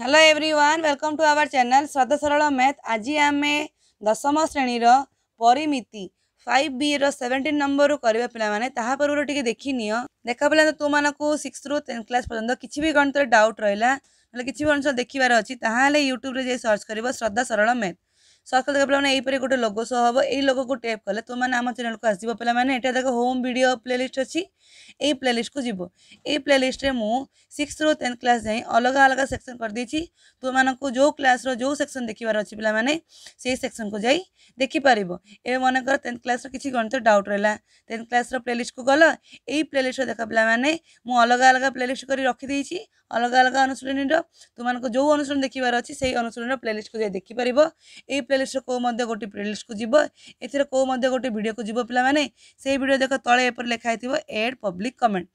hello everyone welcome to our channel स्वाद सरल math आज आम दशम श्रेणीर परिमिति फाइव बी रेवेन्टीन नंबर करवा पे पूर्व टी देखनी देख पे तो तुम मानक सिक्स रू टेन्थ क्लास पर्यटन किसी भी गणित डाउट रहा कि भी गणित देखार अच्छी यूट्यूब सर्च कर श्रद्धा सरल मैथ सर्कल देखा पे यहीपर गोटे लग सह हम यही लग को टैप कले तुम आम चेल को आसो पे ये देख होम भिड प्ले लिस्ट अच्छी प्ले लिस्ट को जीव य प्ले लिस्ट में सिक्स रू टेन्थ क्लास जाए अलग अलग सेक्शन कर दे तुम मूँ जो क्लास रो सेक्शन देखार अच्छे पे से सेक्शन को जा देखिपार ए मनकर टेन्थ क्लास कि गणित डाउट रहा टेन्थ क्लास प्ले लिस्ट को गल यही प्ले लिस्ट देख पे मुझ अलग अलग प्ले लिस्ट कर रखीदी ଅଲଗା ଅଲଗା ଅନୁଶୀଳନୀର ତୁମମାନଙ୍କୁ ଯେଉଁ ଅନୁଷ୍ଠାନ ଦେଖିବାର ଅଛି ସେଇ ଅନୁଶୀଳନୀର ପ୍ଲେଲିଷ୍ଟକୁ ଯାଇ ଦେଖିପାରିବ ଏଇ ପ୍ଲେଲିଷ୍ଟର କେଉଁ ମଧ୍ୟ ଗୋଟେ ପ୍ଲେଲିଷ୍ଟକୁ ଯିବ ଏଥିରେ କେଉଁ ମଧ୍ୟ ଗୋଟେ ଭିଡ଼ିଓକୁ ଯିବ ପିଲାମାନେ ସେଇ ଭିଡ଼ିଓ ଦେଖ ତଳେ ଏପରି ଲେଖା ହେଇଥିବ add public comment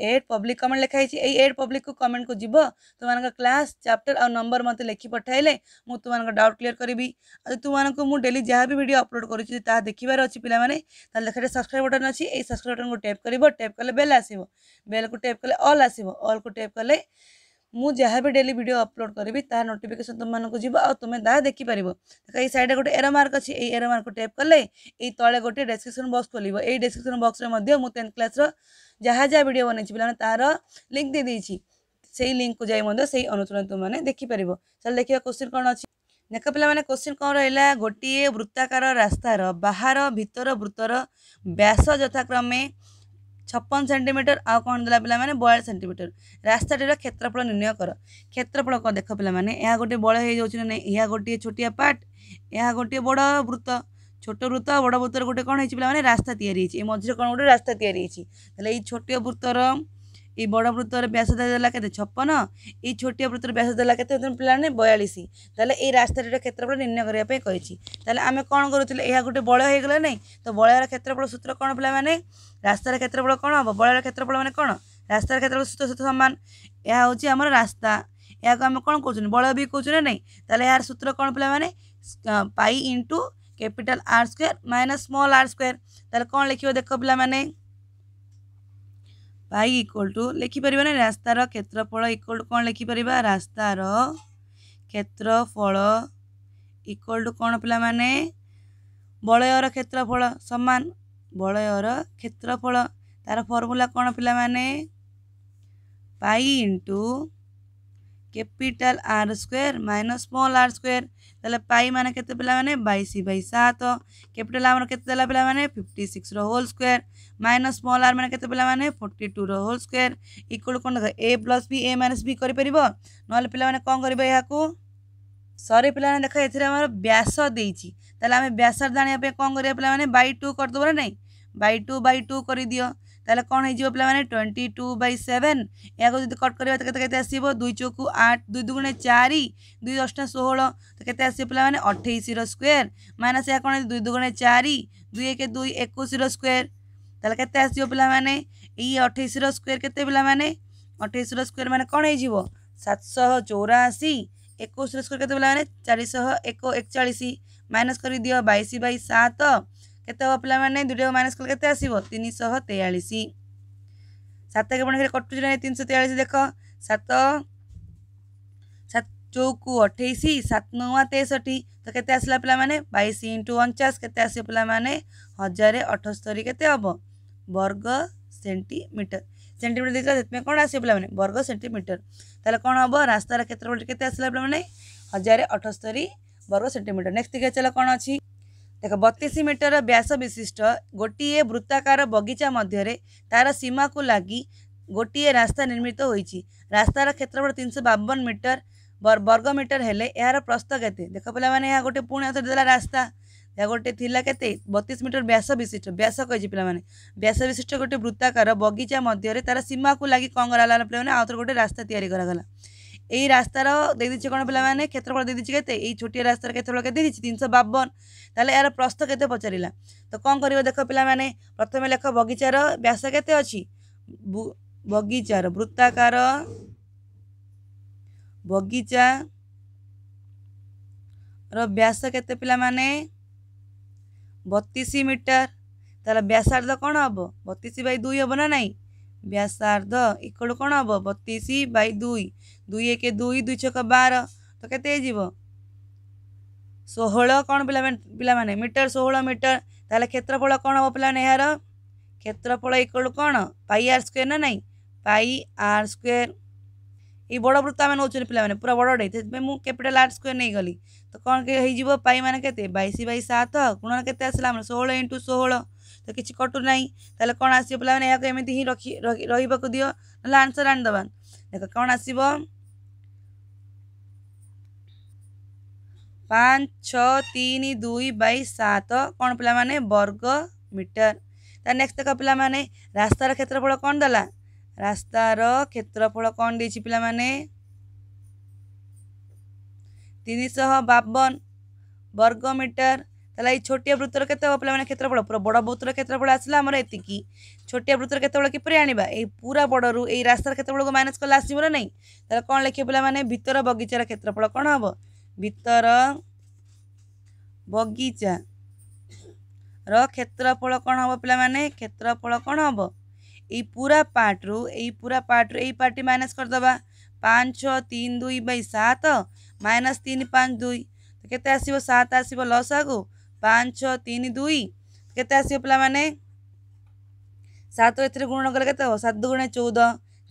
add public comment लिखाई एड पब्लिक को कमेंट को जीव तुम क्लास चैप्टर आ नंबर मत लिखि पठाइले मुझ तुम डाउट क्लीयर करी तुमको मुझे डेली जहाँ भी भिड अपलोड करुच्ची ता देखार अच्छी पाने लेखाटे सब्सक्राइब बटन अच्छी सब्सक्राइब बटन को टैप कर टैप कले बेल आसो बेल को टैप कले अल आसो अल को टैप कले ମୁଁ ଯାହା ବି ଡେଲି ଭିଡ଼ିଓ ଅପଲୋଡ଼ କରିବି ତାହା ନୋଟିଫିକେସନ୍ ତୁମମାନଙ୍କୁ ଯିବ ଆଉ ତୁମେ ତାହା ଦେଖିପାରିବ ଏଇ ସାଇଡ଼୍ରେ ଗୋଟେ ଏରୋ ମାର୍କ ଅଛି ଏଇ ଏରୋ ମାର୍କକୁ ଟ୍ୟାପ୍ କଲେ ଏଇ ତଳେ ଗୋଟେ ଡେସ୍କ୍ରିପସନ୍ ବକ୍ସ ଖୋଲିବ ଏଇ ଡେସ୍କ୍ରିପସନ୍ ବକ୍ସରେ ମଧ୍ୟ ମୁଁ ଟେନ୍ଥ କ୍ଲାସ୍ର ଯାହା ଯାହା ଭିଡ଼ିଓ ବନେଇଛି ପିଲାମାନେ ତାର ଲିଙ୍କ୍ ଦେଇଦେଇଛି ସେଇ ଲିଙ୍କ୍କୁ ଯାଇ ମଧ୍ୟ ସେଇ ଅନୁସରଣ ତୁମମାନେ ଦେଖିପାରିବ ଚାଲ ଦେଖିବା କୋଶ୍ଚିନ୍ କ'ଣ ଅଛି ଦେଖ ପିଲାମାନେ କୋଶ୍ଚିନ୍ କ'ଣ ରହିଲା ଗୋଟିଏ ବୃତ୍ତାକାର ରାସ୍ତାର ବାହାର ଭିତର ବୃତ୍ତର ବ୍ୟାସ ଯଥାକ୍ରମେ ଛପନ ସେଣ୍ଟିମିଟର ଆଉ କ'ଣ ଦେଲା ପିଲାମାନେ ବୟାଳିଶ ସେଣ୍ଟିମିଟର ରାସ୍ତାଟିର କ୍ଷେତ୍ରଫଳ ନିର୍ଣ୍ଣୟ କର କ୍ଷେତ୍ରଫଳ କ'ଣ ଦେଖ ପିଲାମାନେ ଏହା ଗୋଟିଏ ବଡ଼ ହୋଇଯାଉଛି ନା ନାହିଁ ଏହା ଗୋଟିଏ ଛୋଟିଆ ପାର୍ଟ ଏହା ଗୋଟିଏ ବଡ଼ ବୃତ୍ତ ଛୋଟ ବୃତ୍ତ ଆଉ ବଡ଼ ବୃତ୍ତର ଗୋଟେ କ'ଣ ହେଇଛି ପିଲାମାନେ ରାସ୍ତା ତିଆରି ହେଇଛି ଏ ମଝିରେ କ'ଣ ଗୋଟେ ରାସ୍ତା ତିଆରି ହେଇଛି ତାହେଲେ ଏଇ ଛୋଟିଆ ବୃତ୍ତର ಈ ಬಡ ವೃತ್ತರ ବ୍ୟାସଦର ଲେଖାତେ ଛପନ ଏଇ ଛୋଟିଆ ବୃତ୍ତର ବ୍ୟାସଦର ଲେଖାତେ ପିଲାମାନେ ବୟାଳିଶ ତାହେଲେ ଏଇ ରାସ୍ତାଟିର କ୍ଷେତ୍ରଫଳ ନିର୍ଣ୍ଣୟ କରିବା ପାଇଁ କହିଛି ତାହେଲେ ଆମେ କ'ଣ କରୁଥିଲେ ଏହା ଗୋଟେ ବଳୟ ହେଇଗଲା ନାହିଁ ତ ବଳୟର କ୍ଷେତ୍ରଫଳ ସୂତ୍ର କ'ଣ ପିଲାମାନେ ରାସ୍ତାର କ୍ଷେତ୍ରଫଳ କ'ଣ ହେବ ବଳୟର କ୍ଷେତ୍ରଫଳ ମାନେ କ'ଣ ରାସ୍ତାର କ୍ଷେତ୍ରଫଳ ସୂତ୍ର ସହିତ ସମାନ ଏହା ହେଉଛି ଆମର ରାସ୍ତା ଏହାକୁ ଆମେ କ'ଣ କହୁଛନ୍ତି ବଳୟ ବି କହୁଛୁ ନା ନାହିଁ ତାହେଲେ ଏହାର ସୂତ୍ର କ'ଣ ପିଲାମାନେ pi into capital R square minus small R square ତାହେଲେ କ'ଣ ଲେଖିବ ଦେଖ ପିଲାମାନେ ପାଇ ଇକ୍ୱାଲ୍ ଟୁ ଲେଖିପାରିବା ନା ରାସ୍ତାର କ୍ଷେତ୍ରଫଳ ଇକ୍ୱାଲ୍ ଟୁ କ'ଣ ଲେଖିପାରିବା ରାସ୍ତାର କ୍ଷେତ୍ରଫଳ ଇକ୍ୱାଲ୍ ଟୁ କ'ଣ ପିଲାମାନେ ବଳୟର କ୍ଷେତ୍ରଫଳ ସମାନ ବଳୟର କ୍ଷେତ୍ରଫଳ ତାର ଫର୍ମୁଲା କ'ଣ ପିଲାମାନେ pi into capital R square minus small R square তাহলে পাই ମାନେ କେତେ ପିଲାମାନେ ବାଇଶ ବାଇ ସାତ କ୍ୟାପିଟାଲ୍ ଆମର କେତେ ଦେଲା ପିଲାମାନେ ଫିଫ୍ଟି ସିକ୍ସର whole square minus small R ମାନେ କେତେ ପିଲାମାନେ ଫୋର୍ଟି ଟୁର ହୋଲ୍ ସ୍କୋୟାର ଇକ୍ୱାଲ୍ କ'ଣ ଦେଖ ଏ ପ୍ଲସ୍ ବି ଏ ମାଇନସ୍ ବି କରିପାରିବ ନହେଲେ ପିଲାମାନେ କ'ଣ କରିବେ ଏହାକୁ ସରି ପିଲାମାନେ ଦେଖ ଏଥିରେ ଆମର ବ୍ୟାସ ଦେଇଛି ତାହେଲେ ଆମେ ବ୍ୟାସ ଜାଣିବା ପାଇଁ କ'ଣ କରିବା ପିଲାମାନେ ବାଇ ଟୁ କରିଦେବ ନା ନାହିଁ ବାଇ ଟୁ ବାଇ ଟୁ କରିଦିଅ तेल कौन हो पे मैंने ट्वेंटी टू बै सेवेन यहाँ जब कट करवा तो कैसे चौक आठ दुई दुगुणे चार दुई दस टा षोह तो कैसे आस पे मैंने अठाईस स्क्वेर माइनस यहाँ कौन दुई दुगुण चार दुई एक दुई एक स्क्वेर तेल के पा मैंने ये अठाईस स्क्वेर के पाने अठाईस स्क्वेर मैंने कौन हो सतश चौराशी एक स्क्वेर के चार शह एक एक चाश माइनस कर दि बैश बै बत କେତେ ହେବ ପିଲାମାନେ ଦୁଇଟାକୁ ମାଇନସ୍ କଲେ କେତେ ଆସିବ ତିନିଶହ ତେୟାଳିଶ ସାତ କେବଳ କଟୁଛି ନାହିଁ ତିନିଶହ ତେୟାଳିଶ ଦେଖ ସାତ ଚଉକୁ ଅଠେଇଶ ସାତ ନୂଆ ତେଷଠି ତ କେତେ ଆସିଲା ପିଲାମାନେ ବାଇଶ ଇଣ୍ଟୁ ଅଣଚାଶ କେତେ ଆସିବ ପିଲାମାନେ ହଜାରେ ଅଠସ୍ତରୀ କେତେ ହେବ ବର୍ଗ ସେଣ୍ଟିମିଟର ସେଣ୍ଟିମିଟର ଦେଖିଲା ସେଥିପାଇଁ କ'ଣ ଆସିବ ପିଲାମାନେ ବର୍ଗ ସେଣ୍ଟିମିଟର ତାହେଲେ କ'ଣ ହେବ ରାସ୍ତାର କ୍ଷେତ୍ରଫଳଟି କେତେ ଆସିଲା ପିଲାମାନେ ହଜାରେ ଅଠସ୍ତରୀ ବର୍ଗ ସେଣ୍ଟିମିଟର ନେକ୍ସଟ ଦେଖିବା ଚାଲ କ'ଣ ଅଛି ଦେଖ ବତିଶ ମିଟର ବ୍ୟାସ ବିଶିଷ୍ଟ ଗୋଟିଏ ବୃତ୍ତାକାର ବଗିଚା ମଧ୍ୟରେ ତାର ସୀମାକୁ ଲାଗି ଗୋଟିଏ ରାସ୍ତା ନିର୍ମିତ ହୋଇଛି ରାସ୍ତାର କ୍ଷେତ୍ରଫଳ ତିନିଶହ ବାବନ ମିଟର ବର୍ଗ ମିଟର ହେଲେ ଏହାର ପ୍ରସ୍ତ କେତେ ଦେଖ ପିଲାମାନେ ଏହା ଗୋଟେ ପୁଣି ଆଉଥରେ ଦେଲା ରାସ୍ତା ଏହା ଗୋଟେ ଥିଲା କେତେ ବତିଶ ମିଟର ବ୍ୟାସ ବିଶିଷ୍ଟ ବ୍ୟାସ କହିଛି ପିଲାମାନେ ବ୍ୟାସ ବିଶିଷ୍ଟ ଗୋଟେ ବୃତ୍ତାକାର ବଗିଚା ମଧ୍ୟରେ ତାର ସୀମାକୁ ଲାଗି କ'ଣ କରାଗଲା ପିଲାମାନେ ଆଉଥରେ ଗୋଟେ ରାସ୍ତା ତିଆରି କରାଗଲା ଏଇ ରାସ୍ତାର ଦେଇଦେଇଛି କ'ଣ ପିଲାମାନେ କ୍ଷେତ୍ରଫଳ ଦେଇଦେଇଛି କେତେ ଏଇ ଛୋଟିଆ ରାସ୍ତାର କ୍ଷେତ୍ରଫଳ କେତେ ଦେଇଛି ତିନିଶହ ବାବନ ତାହେଲେ ଏହାର ପ୍ରସ୍ଥ କେତେ ପଚାରିଲା ତ କ'ଣ କରିବ ଦେଖ ପିଲାମାନେ ପ୍ରଥମେ ଲେଖ ବଗିଚାର ବ୍ୟାସ କେତେ ଅଛି ବଗିଚାର ବୃତ୍ତାକାର ବଗିଚାର ବ୍ୟାସ କେତେ ପିଲାମାନେ ବତିଶ ମିଟର ତାହେଲେ ବ୍ୟାସାର୍ଦ୍ଧ କ'ଣ ହେବ ବତିଶ ବାଇ ଦୁଇ ହେବ ନା ନାହିଁ ବ୍ୟାସାର୍ଦ୍ଧ ଏକଡ଼ କ'ଣ ହେବ ବତିଶ ବାଇ ଦୁଇ ଦୁଇ ଏକ ଦୁଇ ଦୁଇ ଛକ ବାର ତ କେତେ ହେଇଯିବ ଷୋହଳ କ'ଣ ପିଲାମାନେ ପିଲାମାନେ ମିଟର ଷୋହଳ ମିଟର ତାହେଲେ କ୍ଷେତ୍ରଫଳ କ'ଣ ହେବ ପିଲାମାନେ ଏହାର କ୍ଷେତ୍ରଫଳ ଇକ୍ୱାଲ୍ କ'ଣ ପାଇ ଆର୍ ସ୍କୋୟାର ନା ନାହିଁ ପାଇ ଆର୍ ସ୍କୋୟାର ଏଇ ବଡ଼ ବୃତ୍ତ ଆମେ ନେଉଛନ୍ତି ପିଲାମାନେ ପୁରା ବଡ଼ଟେ ସେଥିପାଇଁ ମୁଁ କ୍ୟାପିଟାଲ୍ ଆର୍ ସ୍କୋୟାର ନେଇଗଲି ତ କ'ଣ ହେଇଯିବ ପାଇ ମାନେ କେତେ ବାଇଶ ବାଇ ସାତ ଗୁଣନ କେତେ ଆସିଲା ଆମର ଷୋହଳ ଇଣ୍ଟୁ ଷୋହଳ ତ କିଛି କଟୁ ନାହିଁ ତାହେଲେ କ'ଣ ଆସିବ ପିଲାମାନେ ଏହାକୁ ଏମିତି ହିଁ ରଖି ରହିବାକୁ ଦିଅ ନହେଲେ ଆନ୍ସର୍ ଆଣିଦେବା ଦେଖ କ'ଣ ଆସିବ ପାଞ୍ଚ ଛଅ ତିନି ଦୁଇ ବାଇଶ ସାତ କ'ଣ ପିଲାମାନେ ବର୍ଗ ମିଟର ତା ନେକ୍ସଟ ଦେଖ ପିଲାମାନେ ରାସ୍ତାର କ୍ଷେତ୍ରଫଳ କ'ଣ ଦେଲା ରାସ୍ତାର କ୍ଷେତ୍ରଫଳ କ'ଣ ଦେଇଛି ପିଲାମାନେ ତିନିଶହ ବାବନ ବର୍ଗ ମିଟର ତାହେଲେ ଏଇ ଛୋଟିଆ ବୃତ୍ତର କେତେ ପିଲାମାନେ କ୍ଷେତ୍ରଫଳ ବଡ଼ ବୃତ୍ତର କ୍ଷେତ୍ରଫଳ ଆସିଲା ଆମର ଏତିକି ଛୋଟିଆ ବୃତ୍ତର କେତେବେଳେ କିପରି ଆଣିବା ଏଇ ପୁରା ବଡ଼ରୁ ଏଇ ରାସ୍ତାର କେତେବେଳକୁ ମାଇନସ୍ କଲେ ଆସିବ ନା ନାହିଁ ତାହେଲେ କ'ଣ ଲେଖିବେ ପିଲାମାନେ ଭିତର ବଗିଚାର କ୍ଷେତ୍ରଫଳ କ'ଣ ହେବ ଭିତର ବଗିଚା ର କ୍ଷେତ୍ରଫଳ କ'ଣ ହେବ ପିଲାମାନେ କ୍ଷେତ୍ରଫଳ କ'ଣ ହେବ ଏଇ ପୁରା ପାର୍ଟରୁ ଏଇ ପୁରା ପାର୍ଟରୁ ଏଇ ପାର୍ଟଟି ମାଇନସ୍ କରିଦେବା ପାଞ୍ଚ ଛଅ ତିନି ଦୁଇ ବାଇ ସାତ ମାଇନସ୍ ତିନି ପାଞ୍ଚ ଦୁଇ ତ କେତେ ଆସିବ ସାତ ଆସିବ ଲସ୍ ଆଗକୁ ପାଞ୍ଚ ଛଅ ତିନି ଦୁଇ କେତେ ଆସିବ ପିଲାମାନେ ସାତ ଏଥିରେ ଗୁଣ କଲେ କେତେ ହେବ ସାତ ଦୁଗୁଣେ ଚଉଦ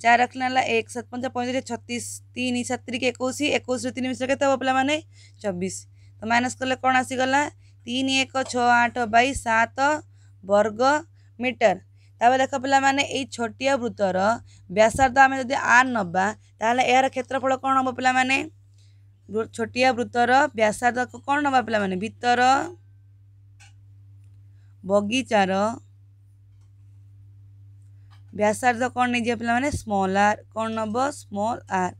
ଚାରି ରଖିଲା ହେଲା ଏକ ସାତ ପଞ୍ଚା ପଇଁତିରିଶ ଛତିଶ ତିନି ସାତରିକି ଏକୋଇଶ ଏକୋଇଶରୁ ତିନି ମିଶିଲେ କେତେ ହେବ ପିଲାମାନେ ଚବିଶ ତ ମାଇନସ୍ କଲେ କ'ଣ ଆସିଗଲା ତିନି ଏକ ଛଅ ଆଠ ବାଇ ସାତ ବର୍ଗ ମିଟର ତାପରେ ଦେଖ ପିଲାମାନେ ଏଇ ଛୋଟିଆ ବୃତ୍ତର ବ୍ୟାସାର୍ଦ୍ଧ ଆମେ ଯଦି ଆର୍ ନେବା ତାହେଲେ ଏହାର କ୍ଷେତ୍ରଫଳ କ'ଣ ହେବ ପିଲାମାନେ ଛୋଟିଆ ବୃତ୍ତର ବ୍ୟାସାର୍ଦ୍ଧ କ'ଣ ନେବା ପିଲାମାନେ ଭିତର बगिचार व्यासार्ध कौन नहीं जाए पे स्मल आर कौन नब स्म आर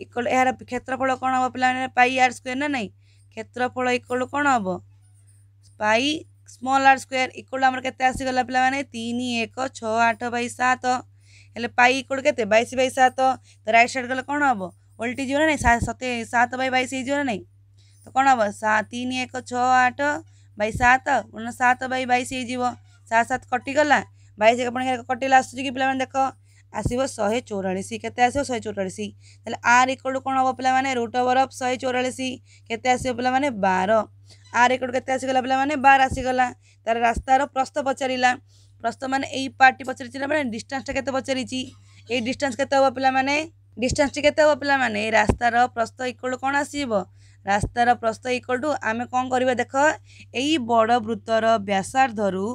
इक्वल यार क्षेत्रफल कौन हम पे पाई आर स्क् ना ना क्षेत्रफल इक्वल कौन हम पाई स्म आर स्क् इक्वल आम के आसगला पे तीन एक छः आठ बै सात हेल्ले पाई इक्वल के बैश बै सत तो रईट सैड गल कौन हम ओल्टी जीवन ना सत सत बै बैश हो कौन हम सात एक छः आठ बै सात उन्न सात भाई बैश हो सात सात कटिगला बैश एक पे कटिल आस पे देख आसो शहे चौरास के शहे चौरास आर एक कौन हम पे रुट ओवर अफ शहे चौरास के पे बार आर एक के पे बार आसगला तार रास्तार प्रस्त पचारा प्रस्त मैंने ये पार्ट पचारे डिस्टास्टा के पचारि ये डिस्टास् के पे डिस्टास्टे हम पे रास्तार प्रस्त एक कौन आसो ରାସ୍ତାର ପ୍ରସ୍ତ ଇକ୍ୱାଲ୍ ଟୁ ଆମେ କ'ଣ କରିବା ଦେଖ ଏଇ ବଡ଼ ବୃତ୍ତର ବ୍ୟାସାର୍ଦ୍ଧରୁ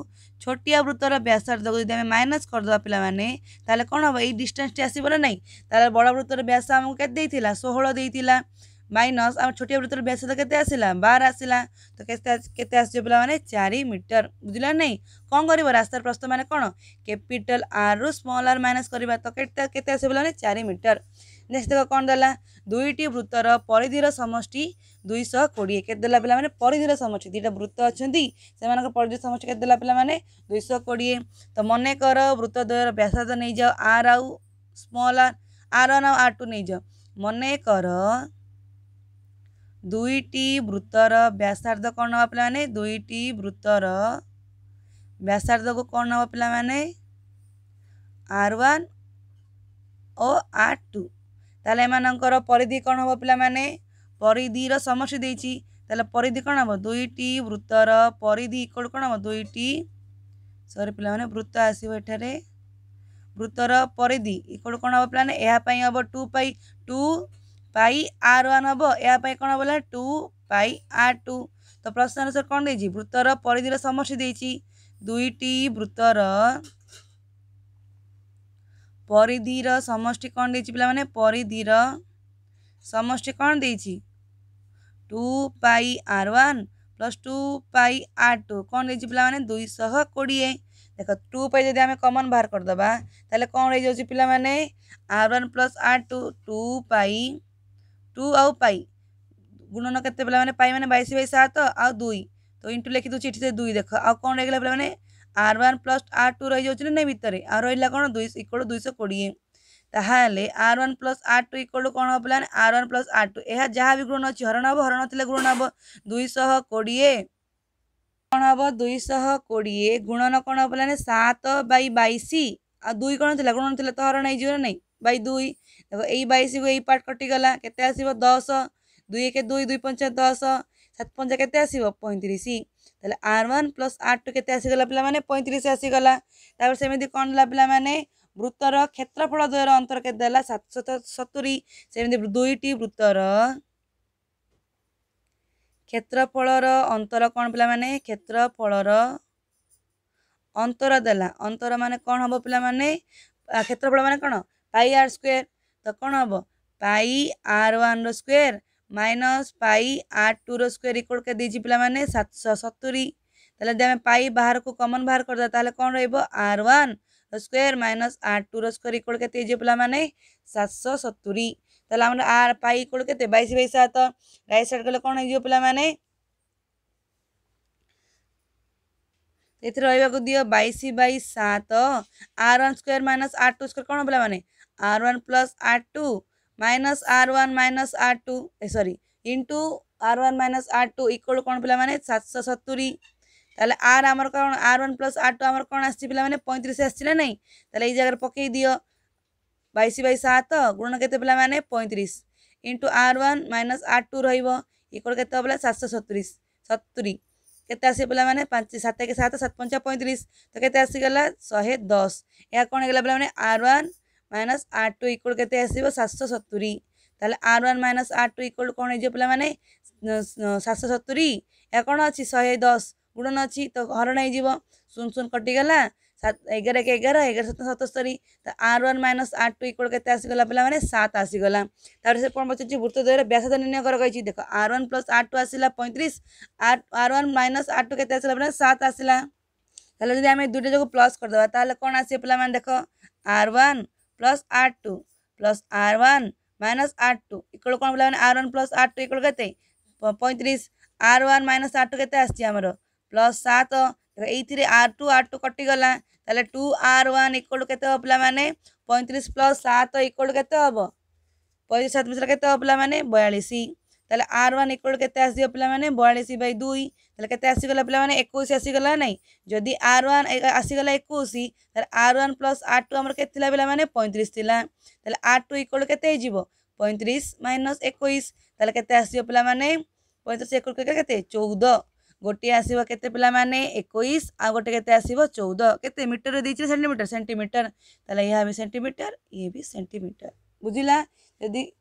ଛୋଟିଆ ବୃତ୍ତର ବ୍ୟାସାର୍ଦ୍ଧକୁ ଯଦି ଆମେ ମାଇନସ୍ କରିଦେବା ପିଲାମାନେ ତାହେଲେ କ'ଣ ହେବ ଏଇ ଡିଷ୍ଟାନ୍ସଟି ଆସିବ ନା ନାହିଁ ତାହେଲେ ବଡ଼ ବୃତ୍ତର ବ୍ୟାସ ଆମକୁ କେତେ ଦେଇଥିଲା ଷୋହଳ ଦେଇଥିଲା ମାଇନସ୍ ଆମ ଛୋଟିଆ ବୃତ୍ତର ବ୍ୟାସାର୍ଦ୍ଧ କେତେ ଆସିଲା ବାର ଆସିଲା ତ କେତେ କେତେ ଆସିଯିବ ପିଲାମାନେ ଚାରି ମିଟର ବୁଝିଲା ନାହିଁ କ'ଣ କରିବ ରାସ୍ତାର ପ୍ରସ୍ତ ମାନେ କ'ଣ କ୍ୟାପିଟାଲ୍ ଆର୍ରୁ ସ୍ମଲ୍ ଆର୍ ମାଇନସ୍ କରିବା ତ କେତେ କେତେ ଆସିବ ପିଲାମାନେ ଚାରି ମିଟର ନେକ୍ସଟ ଦେଖ କ'ଣ ଦେଲା ଦୁଇଟି ବୃତ୍ତର ପରିଧିର ସମଷ୍ଟି ଦୁଇଶହ କୋଡ଼ିଏ କେତେ ଦେଲା ପିଲାମାନେ ପରିଧିର ସମଷ୍ଟି ଦୁଇଟା ବୃତ୍ତ ଅଛନ୍ତି ସେମାନଙ୍କ ପରିଧିର ସମଷ୍ଟି କେତେ ଦେଲା ପିଲାମାନେ ଦୁଇଶହ କୋଡ଼ିଏ ତ ମନେକର ବୃତ୍ତ ଦ୍ୱୟର ବ୍ୟାସାର୍ଦ୍ଧ ନେଇଯାଅ ଆର୍ ଆଉ ସ୍ମଲ୍ ଆର୍ ଆର୍ ୱାନ୍ ଆଉ ଆର୍ ଟୁ ନେଇଯାଅ ମନେକର ଦୁଇଟି ବୃତ୍ତର ବ୍ୟାସାର୍ଦ୍ଧ କ'ଣ ନେବା ପିଲାମାନେ ଦୁଇଟି ବୃତ୍ତର ବ୍ୟାସାର୍ଦ୍ଧକୁ କ'ଣ ନେବା ପିଲାମାନେ ଆର୍ ୱାନ୍ ଓ ଆର୍ ଟୁ ତାହେଲେ ଏମାନଙ୍କର ପରିଧି କ'ଣ ହେବ ପିଲାମାନେ ପରିଧିର ସମଷ୍ଟି ଦେଇଛି ତାହେଲେ ପରିଧି କ'ଣ ହେବ ଦୁଇଟି ବୃତ୍ତର ପରିଧି ଇକ୍ୱଳ କ'ଣ ହେବ ଦୁଇଟି ସରି ପିଲାମାନେ ବୃତ୍ତ ଆସିବ ଏଠାରେ ବୃତ୍ତର ପରିଧି ଇକ୍ୱଳ କ'ଣ ହେବ ପିଲାମାନେ ଏହା ପାଇଁ ହେବ ଟୁ ପାଇ ଟୁ ପାଇ ଆର୍ ୱାନ୍ ହେବ ଏହା ପାଇଁ କ'ଣ ହେବ ବୋଲେ ଟୁ ପାଇ ଆର୍ ଟୁ ତ ପ୍ରଶ୍ନ ସାର୍ କ'ଣ ଦେଇଛି ବୃତ୍ତର ପରିଧିର ସମଷ୍ଟି ଦେଇଛି ଦୁଇଟି ବୃତ୍ତର ପରିଧିର ସମଷ୍ଟି କ'ଣ ଦେଇଛି ପିଲାମାନେ ପରିଧିର ସମଷ୍ଟି କ'ଣ ଦେଇଛି ଟୁ ପାଇ ଆର୍ ୱାନ୍ ପ୍ଲସ୍ ଟୁ ପାଇ ଆର୍ ଟୁ କ'ଣ ଦେଇଛି ପିଲାମାନେ ଦୁଇଶହ କୋଡ଼ିଏ ଦେଖ ଟୁ ପାଇ ଯଦି ଆମେ କମନ୍ ବାହାର କରିଦେବା ତାହେଲେ କ'ଣ ହେଇଯାଉଛି ପିଲାମାନେ R one plus R two two pi two ଆଉ ପାଇ ଗୁଣନ କେତେ ପିଲାମାନେ ପାଇ ମାନେ ବାଇଶ ବାଇ ସାତ ଆଉ ଦୁଇ ତ ଇଣ୍ଟୁ ଲେଖିଦେଉଛି ଏଠି ସେ ଦୁଇ ଦେଖ ଆଉ କ'ଣ ହେଇଗଲା ପିଲାମାନେ R one plus R two ରହିଯାଉଛି ନା ନାଇଁ ଭିତରେ ଆଉ ରହିଲା କ'ଣ ଦୁଇ ଇକ୍ୱାଲ୍ ଦୁଇଶହ କୋଡ଼ିଏ ତାହେଲେ R one plus R two equal କ'ଣ ହେବ ପିଲାମାନେ R one plus R two ଏହା ଯାହା ବି ଗୁଣ ଅଛି ହରଣ ହେବ ହରଣ ଥିଲେ ଗୁଣ ହେବ ଦୁଇଶହ କୋଡ଼ିଏ କ'ଣ ହେବ ଦୁଇଶହ କୋଡ଼ିଏ ଗୁଣନ କ'ଣ ହେବ ପିଲାମାନେ ସାତ ବାଇ ବାଇଶ ଆଉ ଦୁଇ କ'ଣ ଥିଲା ଗୁଣନ ଥିଲା ତ ହରଣ ହେଇଯିବ ନା ନାଇଁ ବାଇ ଦୁଇ ଦେଖ ଏଇ ବାଇଶକୁ ଏଇ ପାର୍ଟ କଟିଗଲା କେତେ ଆସିବ ଦଶ ଦୁଇ ଏକ ଦୁଇ ଦୁଇ ପଞ୍ଚା ଦଶ সাত ପଞ୍ଚା କେତେ ଆସିବ ପଇଁତିରିଶ ତାହେଲେ R one plus R two କେତେ ଆସିଗଲା ପିଲାମାନେ ପଇଁତିରିଶ ଆସିଗଲା ତାପରେ ସେମିତି କ'ଣ ହେଲା ପିଲାମାନେ ବୃତ୍ତର କ୍ଷେତ୍ରଫଳ ଦ୍ୱୟର ଅନ୍ତର କେତେ ହେଲା ସାତଶହ ସତୁରି ସେମିତି ଦୁଇଟି ବୃତ୍ତର କ୍ଷେତ୍ରଫଳର ଅନ୍ତର କ'ଣ ପିଲାମାନେ କ୍ଷେତ୍ରଫଳର ଅନ୍ତର ଦେଲା ଅନ୍ତର ମାନେ କ'ଣ ହେବ ପିଲାମାନେ କ୍ଷେତ୍ରଫଳ ମାନେ କ'ଣ ପାଇ ଆର୍ ସ୍କୋୟାର ତ କ'ଣ ହେବ ପାଇ ଆର୍ ୱାନ୍ର ସ୍କୋୟାର माइनस पाई आर टूर स्क्वेयर इक्वल कर दीजिए पाने सातश सतुरी ताहले पाई बाहर को कमन बाहर करदे ताहले कौन R one square minus R टूर स्क्वेयर इक्वल के तेज पाने सातश सतुरी ताहले आम आर पाई इक्वल के बैश बै सात राइट साइड गले कौन हो पाने रहा दियो बैश बै सात R one square minus R two square कौन पाने R one plus R two minus R one minus R two sorry into R one minus R two equal କ'ଣ ପିଲାମାନେ ସାତଶହ ସତୁରି ତାହେଲେ ଆର୍ ଆମର କ'ଣ R one plus R two ଆମର କ'ଣ ଆସିଛି ପିଲାମାନେ ପଇଁତିରିଶ ଆସିଛି ନା ନାହିଁ ତାହେଲେ ଏଇ ଜାଗାରେ ପକାଇ ଦିଅ ବାଇଶ ବାଇ ସାତ ଗୁଣନ କେତେ ପିଲାମାନେ ପଇଁତିରିଶ into R one minus R two ରହିବ ଇକ୍ୱାଲ୍ କେତେ ହେବ ସାତଶହ ସତୁରିଶ ସତୁରି କେତେ ଆସିବ ପିଲାମାନେ ପାଞ୍ଚ ସାତ ଏକ ସାତ ସାତ ପଞ୍ଚା ପଇଁତିରିଶ ତ କେତେ ଆସିଗଲା ଶହେ ଦଶ ଏହା କ'ଣ ହେଇଗଲା ପିଲାମାନେ R one minus R two equal କେତେ ଆସିବ ସାତଶହ ସତୁରି ତାହେଲେ R one minus R two equal କ'ଣ ହେଇଯିବ ପିଲାମାନେ ସାତଶହ ସତୁରି ଏହା କ'ଣ ଅଛି ଶହେ ଦଶ ଗୁଣନ ଅଛି ତ ହରଣ ହେଇଯିବ ଶୂନ ଶୂନ କଟିଗଲା ସାତ ଏଗାର ଏକ ଏଗାର ଏଗାର ସତ ସତସ୍ତରୀ ତ R one minus R two equal କେତେ ଆସିଗଲା ପିଲାମାନେ ସାତ ଆସିଗଲା ତାପରେ ସେ କ'ଣ ପଚାରୁଛି ବୃତ୍ତ ଦ୍ୱାରା ବ୍ୟାସାଦ ନିର୍ଣ୍ଣୟ କର କହିଛି ଦେଖ R one plus R two ଆସିଲା ପଇଁତିରିଶ R R one minus R two କେତେ ଆସିଲା ପିଲାମାନେ ସାତ ଆସିଲା ତାହେଲେ ଯଦି ଆମେ ଦୁଇଟା ଯାକୁ ପ୍ଲସ୍ କରିଦେବା ତାହେଲେ କ'ଣ ଆସିବ ପିଲାମାନେ ଦେଖ R one plus R two plus R one minus R two इकड़ कौन बोला R one plus R two इकड़ के पैंतीस R one minus R two के आमर प्लस सात ये आर टू आर टू कटिगला तेल टू आर वन इक्वल के पाने पैंतीस प्लस सात इक्वल के पैंतीस सात मिश्र के पाने बयालीस तेल आर वन इक्वल के आसो पे बयालीस बै दुई तेल के आसगला पे एक आसगला ना जदि आर ओन आसगला एक R one plus R two आम के पे पैंतीस तेल आर टू इक्वल के पैंतीस माइनस एक तेल के पे पैंतीस इक्वल चौदह गोटे आसो के पे एक आ गए के चौदह केटर दे सेमिटर सेन्टीमिटर तेल यहाँ सेन्टीमिटर ये भी सेमिटर बुझला यदि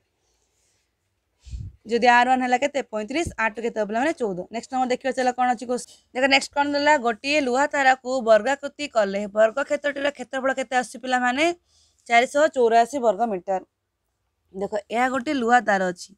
जदि आर वन है पैंतीस आर के बोले मैंने चौदह नेक्स्ट नंबर देखिए चलो कौन अच्छी क्वेश्चन देख नेक्स्ट कौन देखा गोटे लुहा तारा को वर्गाकृति कले वर्ग क्षेत्र क्षेत्रफल के पिला मैंने चार शह चौराशी वर्ग मीटर देख यह गोटे लुहा तार अच्छी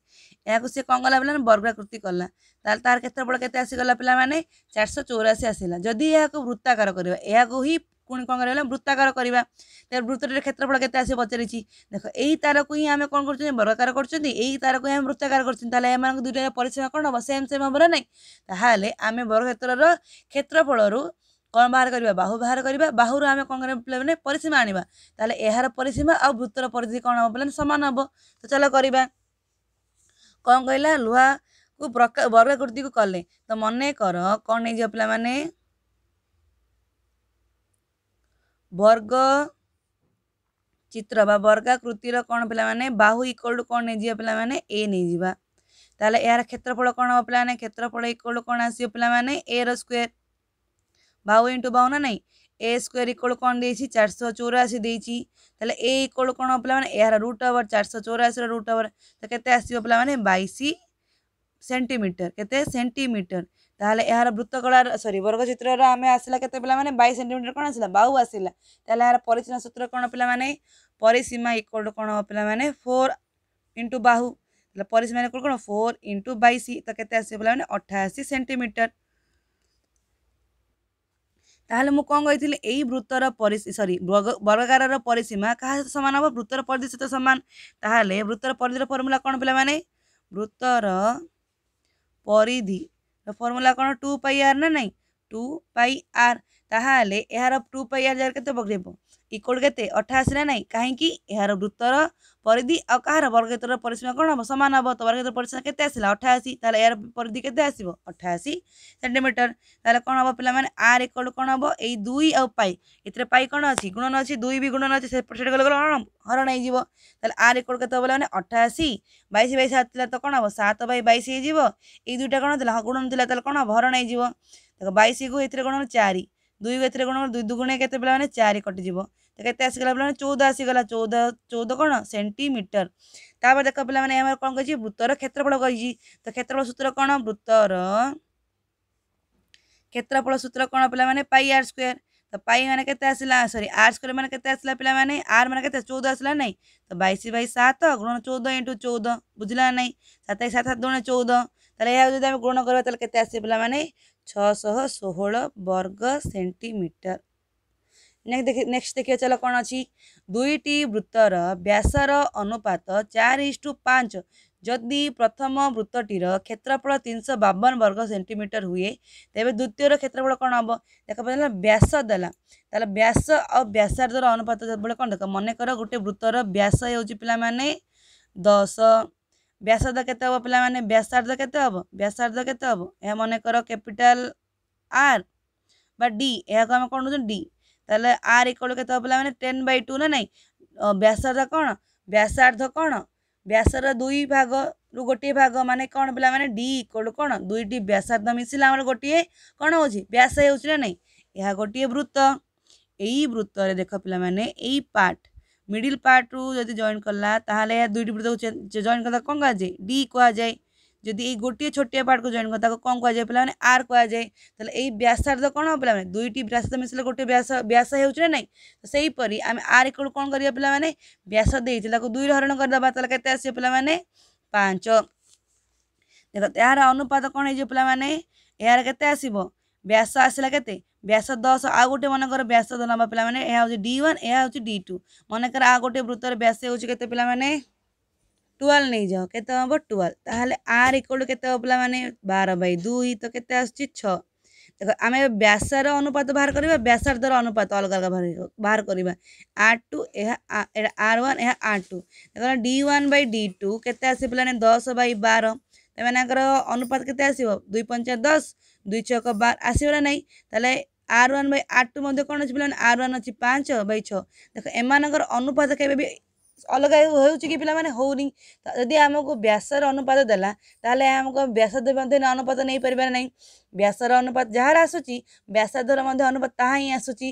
यहाँ सी कौन गला पाला वर्गाकृति कला तार क्षेत्रफल के आसगला पे चार शौराशी आसला जदि यह वृत्ताकार करवा यह ପୁଣି କ'ଣ ରହିଲା ବୃତ୍ତାକାର କରିବା ତାର ବୃତ୍ତଟିର କ୍ଷେତ୍ରଫଳ କେତେ ଆସିବ ପଚାରିଛି ଦେଖ ଏଇ ତାରକୁ ହିଁ ଆମେ କ'ଣ କରୁଛନ୍ତି ବର୍ଗାକାର କରୁଛନ୍ତି ଏଇ ତାରକୁ ହିଁ ଆମେ ବୃତ୍ତାକାର କରୁଛନ୍ତି ତାହେଲେ ଏମାନଙ୍କ ଦୁଇଟାର ପରିସୀମା କ'ଣ ହେବ ସେମ୍ ସେମ୍ ହେବ ନା ନାହିଁ ତାହେଲେ ଆମେ ବର୍ଗକ୍ଷେତ୍ରର କ୍ଷେତ୍ରଫଳରୁ କ'ଣ ବାହାର କରିବା ବାହୁ ବାହାର କରିବା ବାହୁରୁ ଆମେ କ'ଣ କରିବା ମାନେ ପରିସୀମା ଆଣିବା ତାହେଲେ ଏହାର ପରିସୀମା ଆଉ ବୃତ୍ତର ପରିଧି କ'ଣ ହେବ ବୋଲେ ସମାନ ହେବ ତ ଚାଲ କରିବା କ'ଣ କହିଲା ଲୁହାକୁ ବର୍ଗାକୃତିକୁ କଲେ ତ ମନେ କର କ'ଣ ନେଇଯିବ ପିଲାମାନେ ବର୍ଗ ଚିତ୍ର ବା ବର୍ଗାକୃତିର କ'ଣ ପିଲାମାନେ ବାହୁ ଇକ୍ୱାଲ୍ ଟୁ କ'ଣ ନେଇଯିବା ପିଲାମାନେ ଏ ନେଇଯିବା ତାହେଲେ ଏହାର କ୍ଷେତ୍ରଫଳ କ'ଣ ହେବ ପିଲାମାନେ କ୍ଷେତ୍ରଫଳ ଇକ୍ୱାଲ୍ ଟୁ କ'ଣ ଆସିବ ପିଲାମାନେ ଏର ସ୍କୋୟାର ବାହୁ ଇଣ୍ଟୁ ବାହୁ ନା ନାହିଁ ଏ ସ୍କୋୟାର ଇକ୍ୱାଲ୍ କ'ଣ ଦେଇଛି ଚାରିଶହ ଚଉରାଅଶୀ ଦେଇଛି ତାହେଲେ ଏ ଇକ୍ୱାଲ୍ କ'ଣ ହେବ ପିଲାମାନେ ଏହାର ରୁଟ୍ ଓଭର ଚାରିଶହ ଚଉରାଅଶୀର ରୁଟ୍ ଓଭର ତ କେତେ ଆସିବ ପିଲାମାନେ ବାଇଶ ସେଣ୍ଟିମିଟର କେତେ ସେଣ୍ଟିମିଟର তাহলে এর বৃত্তকলার সরি বর্গচিত্রর আমি আসলে কত পিলা মানে বাইশ সেটিমিটর কোণ আসলে বাউ আসলে তাহলে এর পরিসীমা সূত্র কোণ পিলা মানে পরিসীমা ইকুয়াল কোণ পিলা মানে ফোর ইন্টু বাহু তাহলে পরিসীমা ইকোল কোণ ফোর ইন্টু বাইশ তো কত কেতে পিলা মানে অঠাশি সেটিমিটর তাহলে মু কম কইলি এই বৃত্তর সরি বর্গাকারর পরিসীমা কাহা সহ সমান হব বৃত্তর পরিধি সহ সমান তাহলে বৃত্তর পরিধির ফর্মুলা কোণ পিলা মানে বৃত্তর পরিধি फर्मूला कौन टू पाई आर ना नहीं टू पाई आर ତାହେଲେ ଏହାର ଟୁ ପାଇ ଆର୍ ଜାଗାରେ କେତେ ପକାଇବ ଇକ୍ୱାଲ୍ କେତେ ଅଠାଅଶୀ ନା ନାହିଁ କାହିଁକି ଏହାର ବୃତ୍ତର ପରିଧି ଆଉ କାହାର ବର୍ଗକ୍ଷେତ୍ରର ପରିସୀମା କ'ଣ ହେବ ସମାନ ହେବ ତ ବର୍ଗକ୍ଷେତ୍ର ପରିସୀମା କେତେ ଆସିଲା ଅଠାଅଶୀ ତାହେଲେ ଏହାର ପରିଧି କେତେ ଆସିବ ଅଠାଅଶୀ ସେଣ୍ଟିମିଟର ତାହେଲେ କ'ଣ ହେବ ପିଲାମାନେ ଆର୍ ଇକ୍ୱାଲ୍ କ'ଣ ହେବ ଏଇ ଦୁଇ ଆଉ ପାଇ ଏଥିରେ ପାଇ କ'ଣ ଅଛି ଗୁଣନ ଅଛି ଦୁଇ ବି ଗୁଣନ ଅଛି ସେପଟ ସେଠି ଗଲେ କ'ଣ ହରଣ ହେଇଯିବ ତାହେଲେ ଆର୍ ଇକ୍ୱାଲ୍ କେତେ ହେବ ମାନେ ଅଠାଅଶୀ ବାଇଶ ବାଇ ସାତ ଥିଲା ତ କ'ଣ ହେବ ସାତ ବାଇ ବାଇଶ ହେଇଯିବ ଏଇ ଦୁଇଟା କ'ଣ ଥିଲା ଗୁଣନ ଥିଲା ତାହେଲେ କ'ଣ ହେବ ହରଣ ହେଇଯିବ ତାକୁ ବାଇଶକୁ ଏଥିରେ କ'ଣ ଚାରି दुई भेतर कौन दुई दुगुणे के मैंने चार कटिजी तो कैसे आसगला पे चौदह आसगला चौदह चौदह कौन सेमिटर ताप देख पे आम कौन कही वृत्तर क्षेत्रफल कही तो क्षेत्रफल सूत्र कौन वृत्तर क्षेत्रफल सूत्र कौन पे पाई आर स्क्वेयर तो पाई मैंने के सरी आर स्क्वे मैंने केसला पे मैंने आर मैंने के चौदह आसला ना तो बैश बैश सात गुण चौदह इंटू चौदह बुझला ना सताई सात सात चौदह ତାହେଲେ ଏହାକୁ ଯଦି ଆମେ ଗୁଣ କରିବା ତାହେଲେ କେତେ ଆସିବ ପିଲାମାନେ ଛଅଶହ ଷୋହଳ ବର୍ଗ ସେଣ୍ଟିମିଟର ନେକ୍ସଟ ଦେଖିବା ଚାଲ କ'ଣ ଅଛି ଦୁଇଟି ବୃତ୍ତର ବ୍ୟାସର ଅନୁପାତ ଚାରି ଇଷ୍ଟୁ ପାଞ୍ଚ ଯଦି ପ୍ରଥମ ବୃତ୍ତଟିର କ୍ଷେତ୍ରଫଳ ତିନିଶହ ବାବନ ବର୍ଗ ସେଣ୍ଟିମିଟର ହୁଏ ତେବେ ଦ୍ୱିତୀୟର କ୍ଷେତ୍ରଫଳ କ'ଣ ହେବ ଦେଖ ପାଇଁ ବ୍ୟାସ ଦେଲା ତାହେଲେ ବ୍ୟାସ ଆଉ ବ୍ୟାସାର୍ଦ୍ଧର ଅନୁପାତ ଯେତେବେଳେ କ'ଣ ଦେଖ ମନେକର ଗୋଟେ ବୃତ୍ତର ବ୍ୟାସ ହେଉଛି ପିଲାମାନେ ଦଶ ବ୍ୟାସାର୍ଦ୍ଧ କେତେ ହେବ ପିଲାମାନେ ବ୍ୟାସାର୍ଦ୍ଧ କେତେ ହେବ ବ୍ୟାସାର୍ଦ୍ଧ କେତେ ହେବ ଏହା ମନେକର କ୍ୟାପିଟାଲ ଆର୍ ବା ଡି ଏହାକୁ ଆମେ କ'ଣ ନେଉଛନ୍ତି ଡି ତାହେଲେ ଆର୍ ଇକ୍ୱାଲ୍ କେତେ ହେବ ପିଲାମାନେ ଟେନ୍ ବାଇ ଟୁ ନା ନାହିଁ ବ୍ୟାସାର୍ଦ୍ଧ କ'ଣ ବ୍ୟାସାର୍ଦ୍ଧ କ'ଣ ବ୍ୟାସର ଦୁଇ ଭାଗରୁ ଗୋଟିଏ ଭାଗ ମାନେ କ'ଣ ପିଲାମାନେ ଡି ଇକ୍ୱାଲ୍ କ'ଣ ଦୁଇଟି ବ୍ୟାସାର୍ଦ୍ଧ ମିଶିଲେ ଆମର ଗୋଟିଏ କ'ଣ ହେଉଛି ବ୍ୟାସ ହେଉଛି ନା ନାହିଁ ଏହା ଗୋଟିଏ ବୃତ୍ତ ଏଇ ବୃତ୍ତରେ ଦେଖ ପିଲାମାନେ ଏଇ ପାର୍ଟ मिडिल पार्ट रु जब जॉन कला दुईट पीढ़ी जॉन कर कौन कहुए डी कह जाए जदि ये गोटे छोटिया पार्ट को जॉन कर कौन कह जाए पे आर कह जाए तो यसार्ध कौन हम पे दुईट व्यास मिसले गोटे व्यास व्यास हो ना तो से आम आर एक कौन कर पे व्यास दुई हरण करदे के पे पांच देख यार अनुपात कौन हो पे यार के व्यास आसला के व्यास दस आउ गोटे मनकर व्यास ना पे मैंने डी ओन यहाँ डी टू मनकर आ गोटे वृत्तर व्यास होते पे मैंने टुवेल्व नहीं जाओ के टुवेल्व ताल आर इक्वल के पा मैंने बार बै दुई तो कैसे आस देख आम व्यासार अनुपात बाहर करवा व्यासार्धर अनुपात अलग अलग बाहर करवा R two R one R two देख D one by D two के दस बै बार मैंने अनुपात के दुई पंचायत दस दुई छक बार आसगला नहीं R one by R two मैं कौन अच्छे पे आर ओन अच्छी पाँच बै छः देख एम अनुपात के अलग हो पाने मैंने होदी आम को व्यासर अनुपात देमको व्यास अनुपात नहीं पारे ना व्यासर अनुपात जहाँ आसूरी व्यासाधर मैं अनुपात ता ही आसूरी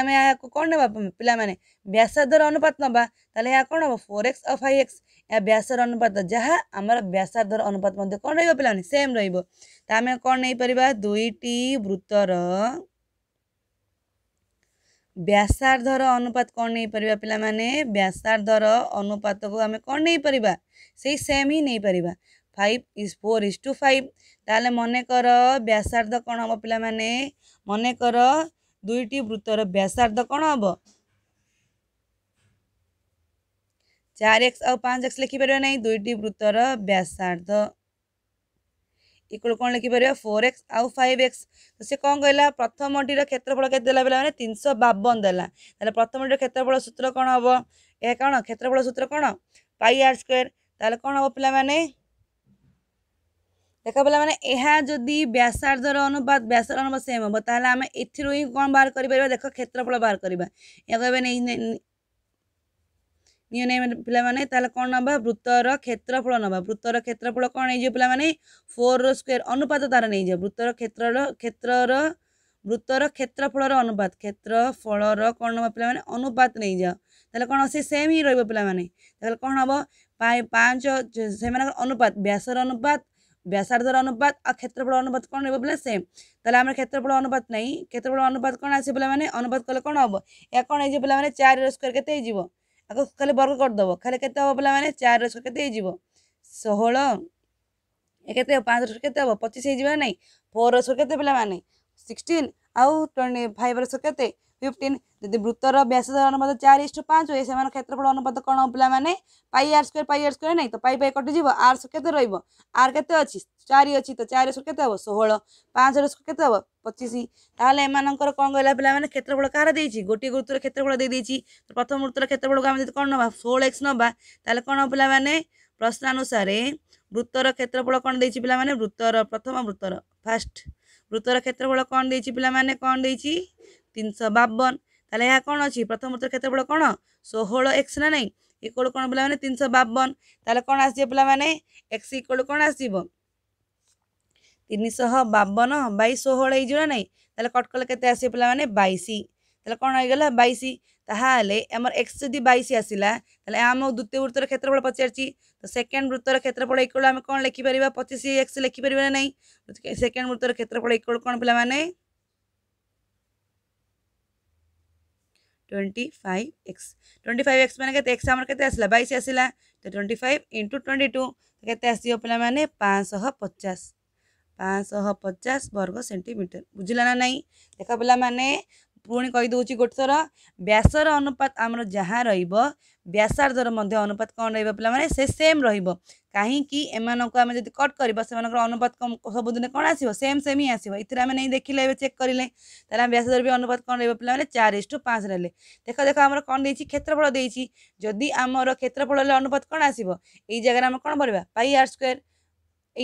आम यहाँ कौन ने पाने व्यासाधर अनुपात ना तो यह कौन हम फोर एक्स और फाइव एक्स या व्यासर अनुपात जहाँ आम व्यासाधर अनुपात कौन रेम रही कौन नहीं पार दुईटी वृत्तर ବ୍ୟାସାର୍ଦ୍ଧର ଅନୁପାତ କ'ଣ ନେଇପାରିବା ପିଲାମାନେ ବ୍ୟାସାର୍ଦ୍ଧର ଅନୁପାତକୁ ଆମେ କ'ଣ ନେଇପାରିବା ସେଇ ସେମ୍ ହିଁ ନେଇପାରିବା five is four is to five ତାହେଲେ ମନେକର ବ୍ୟାସାର୍ଦ୍ଧ କ'ଣ ହେବ ପିଲାମାନେ ମନେକର ଦୁଇଟି ବୃତ୍ତର ବ୍ୟାସାର୍ଦ୍ଧ କ'ଣ ହେବ ଚାରି ଏକ୍ସ ଆଉ ପାଞ୍ଚ ଏକ୍ସ ଲେଖିପାରିବା ନାହିଁ ଦୁଇଟି ବୃତ୍ତର ବ୍ୟାସାର୍ଦ୍ଧ ଇକ୍ୱାଲ୍ କ'ଣ ଲେଖିପାରିବା ଫୋର୍ ଏକ୍ସ ଆଉ ଫାଇଭ୍ ଏକ୍ସ ତ ସେ କ'ଣ କହିଲା ପ୍ରଥମଟିର କ୍ଷେତ୍ରଫଳ କେତେ ଦେଲା ପିଲାମାନେ ତିନିଶହ ବାବନ ଦେଲା ତାହେଲେ ପ୍ରଥମଟିର କ୍ଷେତ୍ରଫଳ ସୂତ୍ର କ'ଣ ହେବ ଏହା କ'ଣ କ୍ଷେତ୍ରଫଳ ସୂତ୍ର କ'ଣ ପାଇ ଆର୍ ସ୍କୋୟାର ତାହେଲେ କ'ଣ ହେବ ପିଲାମାନେ ଦେଖ ପିଲାମାନେ ଏହା ଯଦି ବ୍ୟାସାର୍ଦ୍ଧର ଅନୁପାତ ବ୍ୟାସର ଅନୁପାତ ସେମ୍ ହେବ ତାହେଲେ ଆମେ ଏଥିରୁ ହିଁ କ'ଣ ବାହାର କରିପାରିବା ଦେଖ କ୍ଷେତ୍ରଫଳ ବାହାର କରିବା ଏହା କହିବେ নিয়ে পিলামানে তাহলে কোণ নবা বৃত্তর ক্ষেত্রফল নবা বৃত্তর ক্ষেত্রফল কোণ হয়ে পিলামানে ফোর স্কোয়ার অনুপাত তার নিয়ে যাব বৃত্তর ক্ষেত্রর ক্ষেত্রর বৃত্তর ক্ষেত্রফলর অনুপাত ক্ষেত্রফলর কোণ নবা পিলামানে অনুপাত নিয়ে যাও তাহলে কোণ সে সেম হি রহব পিলামানে তাহলে কোণ হব পাঁচ সেমানকর অনুপাত ব্যাসর অনুপাত ବ୍ୟାସାର୍ଦ୍ଧର ଅନୁପାତ ଆଉ କ୍ଷେତ୍ରଫଳ ଅନୁପାତ କ'ଣ ରହିବ ବୋଲେ ସେମ୍ ତାହେଲେ ଆମର କ୍ଷେତ୍ରଫଳ ଅନୁପାତ ନାହିଁ କ୍ଷେତ୍ରଫଳ ଅନୁପାତ କ'ଣ ଆସିବ ପିଲାମାନେ ଅନୁପାତ କଲେ କ'ଣ ହେବ ଏହା କ'ଣ ହେଇଯିବ ପିଲାମାନେ ଚାରିର ସ୍କୋୟାର କେତେ ହେଇଯିବ ଆକୁ ଖାଲି ବର୍ଗ କରିଦେବ ଖାଲି କେତେ ହେବ ପିଲାମାନେ ଚାରିର ଛଅ କେତେ ହେଇଯିବ ଷୋହଳ କେତେ ହେବ ପାଞ୍ଚର ଛଅ କେତେ ହେବ ପଚିଶ ହେଇଯିବ ନାହିଁ ଫୋର୍ର ଛଅ କେତେ ପିଲାମାନେ ସିକ୍ସଟିନ୍ ଆଉ ଟ୍ୱେଣ୍ଟି ଫାଇଭ୍ର ଛଅ କେତେ ଫିଫ୍ଟିନ୍ ଯଦି ବୃତ୍ତର ବ୍ୟାସାର ଅନୁପାତ ଚାରି ଇଷ୍ଟ ପାଞ୍ଚ ହୁଏ ସେମାନ କ୍ଷେତ୍ରଫଳ ଅନୁପାତ କ'ଣ ପିଲାମାନେ ପାଇ ଆର୍ ସ୍କୋୟାର ପାଇ ଆର୍ ସ୍କୋୟାର ନାହିଁ ତ ପାଇ ପାଇ କଟିଯିବ ଆର୍ କେତେ ରହିବ ଆର୍ କେତେ ଅଛି ଚାରି ଅଛି ତ ଚାରି ସ୍କୋୟାର କେତେ ହେବ ଷୋହଳ ପାଞ୍ଚର ସ୍କୋୟାର କେତେ ହେବ ପଚିଶ ତାହେଲେ ଏମାନଙ୍କର କ'ଣ କହିଲା ପିଲାମାନେ କ୍ଷେତ୍ରଫଳ କାହାର ଦେଇଛି ଗୋଟିଏ ଗୁରୁତ୍ୱର କ୍ଷେତ୍ରଫଳ ଦେଇଦେଇଛି ପ୍ରଥମ ଗୁରୁତ୍ୱର କ୍ଷେତ୍ରଫଳକୁ ଆମେ ଯଦି କ'ଣ ନେବା ଷୋହଳ ଏକ୍ସ ନେବା ତାହେଲେ କ'ଣ ପିଲାମାନେ ପ୍ରଶ୍ନାନୁସାରେ ବୃତ୍ତର କ୍ଷେତ୍ରଫଳ କ'ଣ ଦେଇଛି ପିଲାମାନେ ବୃତ୍ତର ପ୍ରଥମ ବୃତ୍ତର ଫାଷ୍ଟ ବୃତ୍ତର କ୍ଷେତ୍ରଫଳ କ'ଣ ଦେଇଛି ପିଲାମାନେ କ'ଣ ଦେଇଛି তিনশো ବାବନ ତାହେଲେ ଏହା କ'ଣ ଅଛି ପ୍ରଥମ ଉତ୍ତର କ୍ଷେତ୍ରଫଳ କ'ଣ ଷୋହଳ ଏକ୍ସ ନା ନାହିଁ ଇକ୍ୱାଲ୍ କ'ଣ ପିଲାମାନେ ତିନିଶହ ବାବନ ତାହେଲେ କ'ଣ ଆସିବ ପିଲାମାନେ ଏକ୍ସ ଇକ୍ୱାଲ୍ କ'ଣ ଆସିବ ତିନିଶହ ବାବନ ବାଇ ଷୋହଳ ହେଇଯିବ ନା ନାହିଁ ତାହେଲେ କଟ୍ କଲେ କେତେ ଆସିବ ପିଲାମାନେ ବାଇଶ ତାହେଲେ କ'ଣ ହେଇଗଲା ବାଇଶ ତାହେଲେ ଆମର ଏକ୍ସ ଯଦି ବାଇଶ ଆସିଲା ତାହେଲେ ଆମ ଦ୍ୱିତୀୟ ବୃତ୍ତର କ୍ଷେତ୍ରଫଳ ପଚାରିଛି ତ ସେକେଣ୍ଡ ବୃତ୍ତର କ୍ଷେତ୍ରଫଳ ଇକ୍ୱାଲ୍ ଆମେ କ'ଣ ଲେଖିପାରିବା ପଚିଶ ଏକ୍ସ ଲେଖିପାରିବା ନା ନାହିଁ ସେକେଣ୍ଡ ବୃତ୍ତର କ୍ଷେତ୍ରଫଳ ଇକ୍ୱାଲ୍ କ'ଣ ପିଲାମାନେ twenty five X twenty five X मैंने कहते एक्स आमर कहते आसला तो twenty five into twenty two कहते आसो पे पाँच पचास पाँच पचास वर्ग सेंटीमीटर बुझला ना नहीं देख पे ପୁଣି କହିଦେଉଛି ଗୋଟେ ଥର ବ୍ୟାସର ଅନୁପାତ ଆମର ଯାହା ରହିବ ବ୍ୟାସାର୍ଦ୍ଧର ମଧ୍ୟ ଅନୁପାତ କ'ଣ ରହିବ ପିଲାମାନେ ସେ ସେମ୍ ରହିବ କାହିଁକି ଏମାନଙ୍କୁ ଆମେ ଯଦି କଟ୍ କରିବା ସେମାନଙ୍କର ଅନୁପାତ ସବୁଦିନେ କ'ଣ ଆସିବ ସେମ୍ ସେମ୍ ହିଁ ଆସିବ ଏଥିରେ ଆମେ ନେଇ ଦେଖିଲେ ଏବେ ଚେକ୍ କରିଲେ ତାହେଲେ ଆମେ ବ୍ୟାସାର୍ଦ୍ଧର ବି ଅନୁପାତ କ'ଣ ରହିବ ପିଲାମାନେ ଚାରି ଇଷ୍ଟୁ ପାଞ୍ଚ ରହିଲେ ଦେଖ ଦେଖ ଆମର କ'ଣ ଦେଇଛି କ୍ଷେତ୍ରଫଳ ଦେଇଛି ଯଦି ଆମର କ୍ଷେତ୍ରଫଳରେ ଅନୁପାତ କ'ଣ ଆସିବ ଏଇ ଜାଗାରେ ଆମେ କ'ଣ କରିବା ପାଇ ଆର୍ ସ୍କୋୟାର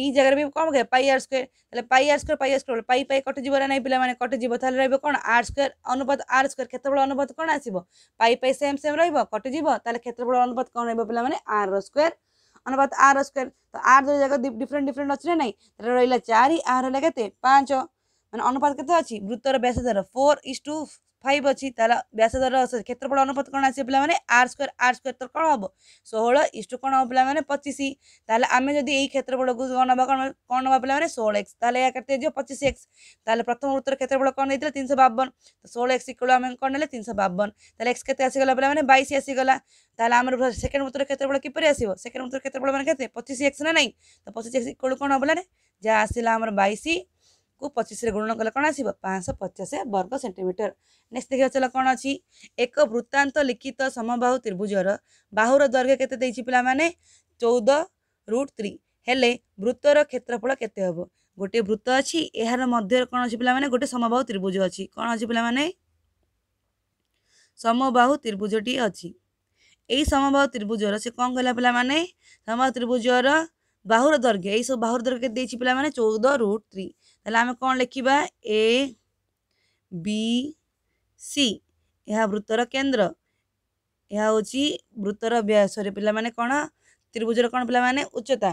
এই জায়গায় ବି କ'ଣ କରିବା ପାଇ ଆର୍ ସ୍କୋୟାର ତାହେଲେ ପାଇ ଆର୍ ସ୍କୋୟାର ପାଇ ଆର୍ ସ୍କୋୟାର ପାଇ ପାଇ କଟିଯିବ ନା ନାହିଁ ପିଲାମାନେ କଟିଯିବ ତାହେଲେ ରହିବ କ'ଣ ଆର୍ ସ୍କୋୟାର ଅନୁପାତ ଆର୍ ସ୍କୋୟାର କ୍ଷେତ୍ରଫଳ ଅନୁପାତ କ'ଣ ଆସିବ ପାଇ ପାଇ ସେମ୍ ସେମ୍ ରହିବ କଟିଯିବ ତାହେଲେ କ୍ଷେତ୍ରଫଳ ଅନୁପାତ କ'ଣ ରହିବ ପିଲାମାନେ ଆର୍ ସ୍କୋୟାର ଅନୁପାତ ଆର୍ ସ୍କୋୟାର ତ ଆର୍ ଦୁଇ ଯାକ ଡିଫରେଣ୍ଟ ଡିଫରେଣ୍ଟ ଅଛି ନା ନାହିଁ ତାହେଲେ ରହିଲା ଚାରି ଆର୍ ହେଲା କେତେ ପାଞ୍ଚ ମାନେ ଅନୁପାତ କେତେ ଅଛି ବୃତ୍ତର ବ୍ୟାସ ଦ୍ୱାରା ଫୋର୍ ଇସ୍ ଟୁ ফাইভ অছি তাহলে ব্যাসাদর ক্ষেত্রফল অনুপাত କ'ଣ ଆସିବ ପିଲାମାନେ ଆର୍ ସ୍କୋୟାର ଆର୍ ସ୍କୋୟାର ତ କ'ଣ ହେବ ଷୋହଳ ଇଷ୍ଟୁ କ'ଣ ହେବ ପିଲାମାନେ ପଚିଶ ତାହେଲେ ଆମେ ଯଦି ଏଇ କ୍ଷେତ୍ରଫଳକୁ କ'ଣ ନେବା କ'ଣ କ'ଣ ନେବା ପିଲାମାନେ ଷୋହଳ ଏକ୍ସ ତାହେଲେ ଏହା କେତେ ହେଇଯିବ ପଚିଶ ଏକ୍ସ ତାହେଲେ ପ୍ରଥମ ଉତ୍ତର କ୍ଷେତ୍ରଫଳ କ'ଣ ଦେଇଥିଲା ତିନିଶହ ବାବନ ତ ଷୋହଳ ଏକ୍ସ ଇକ୍ୱଳ ଆମେ କ'ଣ ନେଲେ ତିନିଶହ ବାବନ ତାହେଲେ ଏକ୍ସ କେତେ ଆସିଗଲା ପିଲାମାନେ ବାଇଶ ଆସିଗଲା ତାହେଲେ ଆମର ସେକେଣ୍ଡ ଉତ୍ତର କ୍ଷେତ୍ରଫଳ କିପରି ଆସିବ ସେକେଣ୍ଡ ଉତ୍ତର କ୍ଷେତ୍ରଫଳ ମାନେ କେତେ ପଚିଶ ଏକ୍ସ ନା ନାହିଁ ତ ପଚିଶ ଏକ୍ସ ଇକ୍ୱଳ କ'ଣ ହେବ ନା ଯାହା ଆସିଲା ଆମର ବାଇଶ को पचिस गुण कले कौन आस पाँच पचास वर्ग सेन्टिमिटर नेक्स्ट देखा चल कौन अच्छी एक वृत्तांत लिखित समबाहु त्रिभुजर बाहुर दैर्घ्य केते पाने चौद रुट थ्री ହେଲେ ବୃତ୍ତର କ୍ଷେତ୍ରଫଳ କେତେ ହେବ ଗୋଟିଏ ବୃତ୍ତ ଅଛି ଏହାର ମଧ୍ୟରେ କ'ଣ ଅଛି ପିଲାମାନେ ଗୋଟେ ସମବାହୁ ତ୍ରିଭୁଜ ଅଛି କ'ଣ ଅଛି ପିଲାମାନେ ସମବାହୁ ତ୍ରିଭୁଜଟିଏ ଅଛି ଏଇ ସମବାହୁ ତ୍ରିଭୁଜର ସେ କ'ଣ କହିଲା ପିଲାମାନେ ସମବାହୁ ତ୍ରିଭୁଜର ବାହୁର ଦୈର୍ଘ୍ୟ ଏଇ ସବୁ ବାହୁର ଦୈର୍ଘ୍ୟ କେତେ ଦେଇଛି ପିଲାମାନେ ଚଉଦ ରୁଟ୍ ଥ୍ରୀ ତାହେଲେ ଆମେ କ'ଣ ଲେଖିବା ଏ ବି ସି ଏହା ବୃତ୍ତର କେନ୍ଦ୍ର ଏହା ହେଉଛି ବୃତ୍ତର ବ୍ୟାସରେ ପିଲାମାନେ କ'ଣ ତ୍ରିଭୁଜର କ'ଣ ପିଲାମାନେ ଉଚ୍ଚତା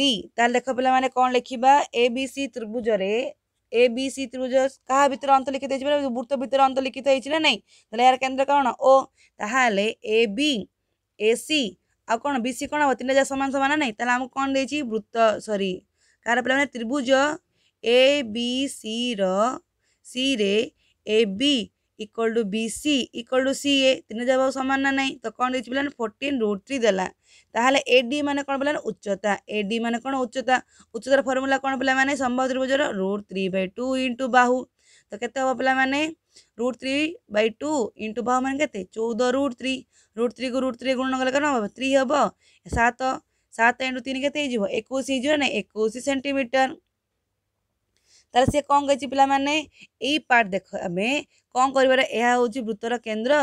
ଡି ତାହେଲେ ଦେଖ ପିଲାମାନେ କ'ଣ ଲେଖିବା ଏ ବି ସି ତ୍ରିଭୁଜରେ ଏ ବି ସି ତ୍ରିଭୁଜ କାହା ଭିତରେ ଅନ୍ତର୍ଲିଖିତ ହେଇଛି ବୋଲେ ବୃତ୍ତ ଭିତରେ ଅନ୍ତର୍ଲିଖିତ ହେଇଛି ନା ନାହିଁ ତାହେଲେ ଏହାର କେନ୍ଦ୍ର କ'ଣ ଓ ତାହେଲେ ଏ ବି ଏ ସି ଆଉ କ'ଣ ବି ସି କ'ଣ ହେବ ତିନିଟା ଯାକ ସମାନ ସମାନ ନାହିଁ ତାହେଲେ ଆମକୁ କ'ଣ ଦେଇଛି ବୃତ୍ତ ସରି କାହାର ପିଲାମାନେ ତ୍ରିଭୁଜ ଏ ବି ସିର ସିରେ A B equal to B C equal to C A ତିନି ଯାକ ସମାନ ନା ନାହିଁ ତ କ'ଣ ଦେଇଛି ପିଲାମାନେ ଫୋର୍ଟିନ୍ ରୁଟ୍ ଥ୍ରୀ ଦେଲା ତାହେଲେ ଏ ଡି ମାନେ କ'ଣ ପିଲାମାନେ ଉଚ୍ଚତା ଏ ଡି ମାନେ କ'ଣ ଉଚ୍ଚତା ଉଚ୍ଚତାର ଫର୍ମୁଲା କ'ଣ ପିଲାମାନେ ସମ୍ଭବ ତ୍ରିଭୁଜର root three by two into ବାହୁ ତ କେତେ ହେବ ପିଲାମାନେ root three by two into ବାହୁ ମାନେ କେତେ ଚଉଦ ରୁଟ୍ ଥ୍ରୀ ରୁଟ୍ ଥ୍ରୀକୁ ରୁଟ୍ ଥ୍ରୀ ଗୁଣ ନଗଲେ କ'ଣ ହେବ ଥ୍ରୀ ହେବ ସାତ ସାତ ଇଣ୍ଟୁ ତିନି କେତେ ହେଇଯିବ ଏକୋଇଶ ହେଇଯିବ ନା ଏକୋଇଶ ସେଣ୍ଟିମିଟର ତାହେଲେ ସେ କ'ଣ କହିଛି ପିଲାମାନେ ଏଇ ପାର୍ଟ ଦେଖ ଆମେ କ'ଣ କରିବାର ଏହା ହେଉଛି ବୃତ୍ତର କେନ୍ଦ୍ର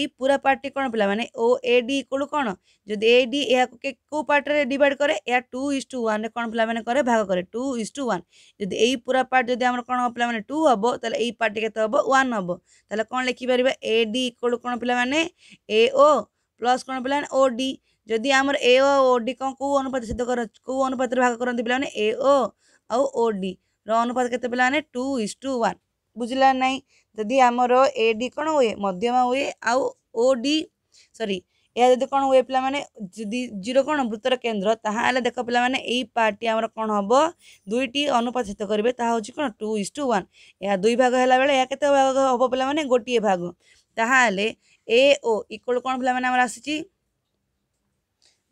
ଏଇ ପୁରା ପାର୍ଟଟି କ'ଣ ପିଲାମାନେ ଓ ଏ ଡି ଇକ୍ୱାଲ୍ କ'ଣ ଯଦି ଏ ଡି ଏହାକୁ କେଉଁ ପାର୍ଟରେ ଡିଭାଇଡ଼ କରେ ଏହା ଟୁ ଇସ୍ ଟୁ ୱାନ୍ରେ କ'ଣ ପିଲାମାନେ କରେ ଭାଗ କରେ ଟୁ ଇସ୍ ଟୁ ୱାନ୍ ଯଦି ଏଇ ପୁରା ପାର୍ଟ ଯଦି ଆମର କ'ଣ ହେବ ପିଲାମାନେ ଟୁ ହେବ ତାହେଲେ ଏଇ ପାର୍ଟଟି କେତେ ହେବ ୱାନ୍ ହେବ ତାହେଲେ କ'ଣ ଲେଖିପାରିବା ଏ ଡି ଇକ୍ୱାଲ୍ କ'ଣ ପିଲାମାନେ ଏ ଓ ପ୍ଲସ୍ କ'ଣ ପିଲାମାନେ ଓ ଡି ଯଦି ଆମର ଏ ଓ ଡି କ'ଣ କେଉଁ ଅନୁପାତ ସିଦ୍ଧ କର କେଉଁ ଅନୁପାତରେ ଭାଗ କରନ୍ତି ପିଲାମାନେ ଏ ଓ ଆଉ ଓ ଡି ର ଅନୁପାତ କେତେ ପିଲାମାନେ ଟୁ ଇସ୍ ଟୁ ୱାନ୍ ବୁଝିଲା ନାହିଁ ଯଦି ଆମର ଏ ଡି କ'ଣ ହୁଏ ମଧ୍ୟମା ହୁଏ ଆଉ ଓ ଡି ସରି ଏହା ଯଦି କ'ଣ ହୁଏ ପିଲାମାନେ ଯଦି ଜିରୋ କ'ଣ ବୃତ୍ତର କେନ୍ଦ୍ର ତାହେଲେ ଦେଖ ପିଲାମାନେ ଏଇ ପାର୍ଟଟି ଆମର କ'ଣ ହେବ ଦୁଇଟି ଅନୁପାତିତ କରିବେ ତାହା ହେଉଛି କ'ଣ ଟୁ ଇସ୍ ଟୁ ୱାନ୍ ଏହା ଦୁଇ ଭାଗ ହେଲା ବେଳେ ଏହା କେତେ ଭାଗ ହେବ ପିଲାମାନେ ଗୋଟିଏ ଭାଗ ତାହେଲେ ଏ ଓ ଇକ୍ୱାଲ୍ କ'ଣ ପିଲାମାନେ ଆମର ଆସିଛି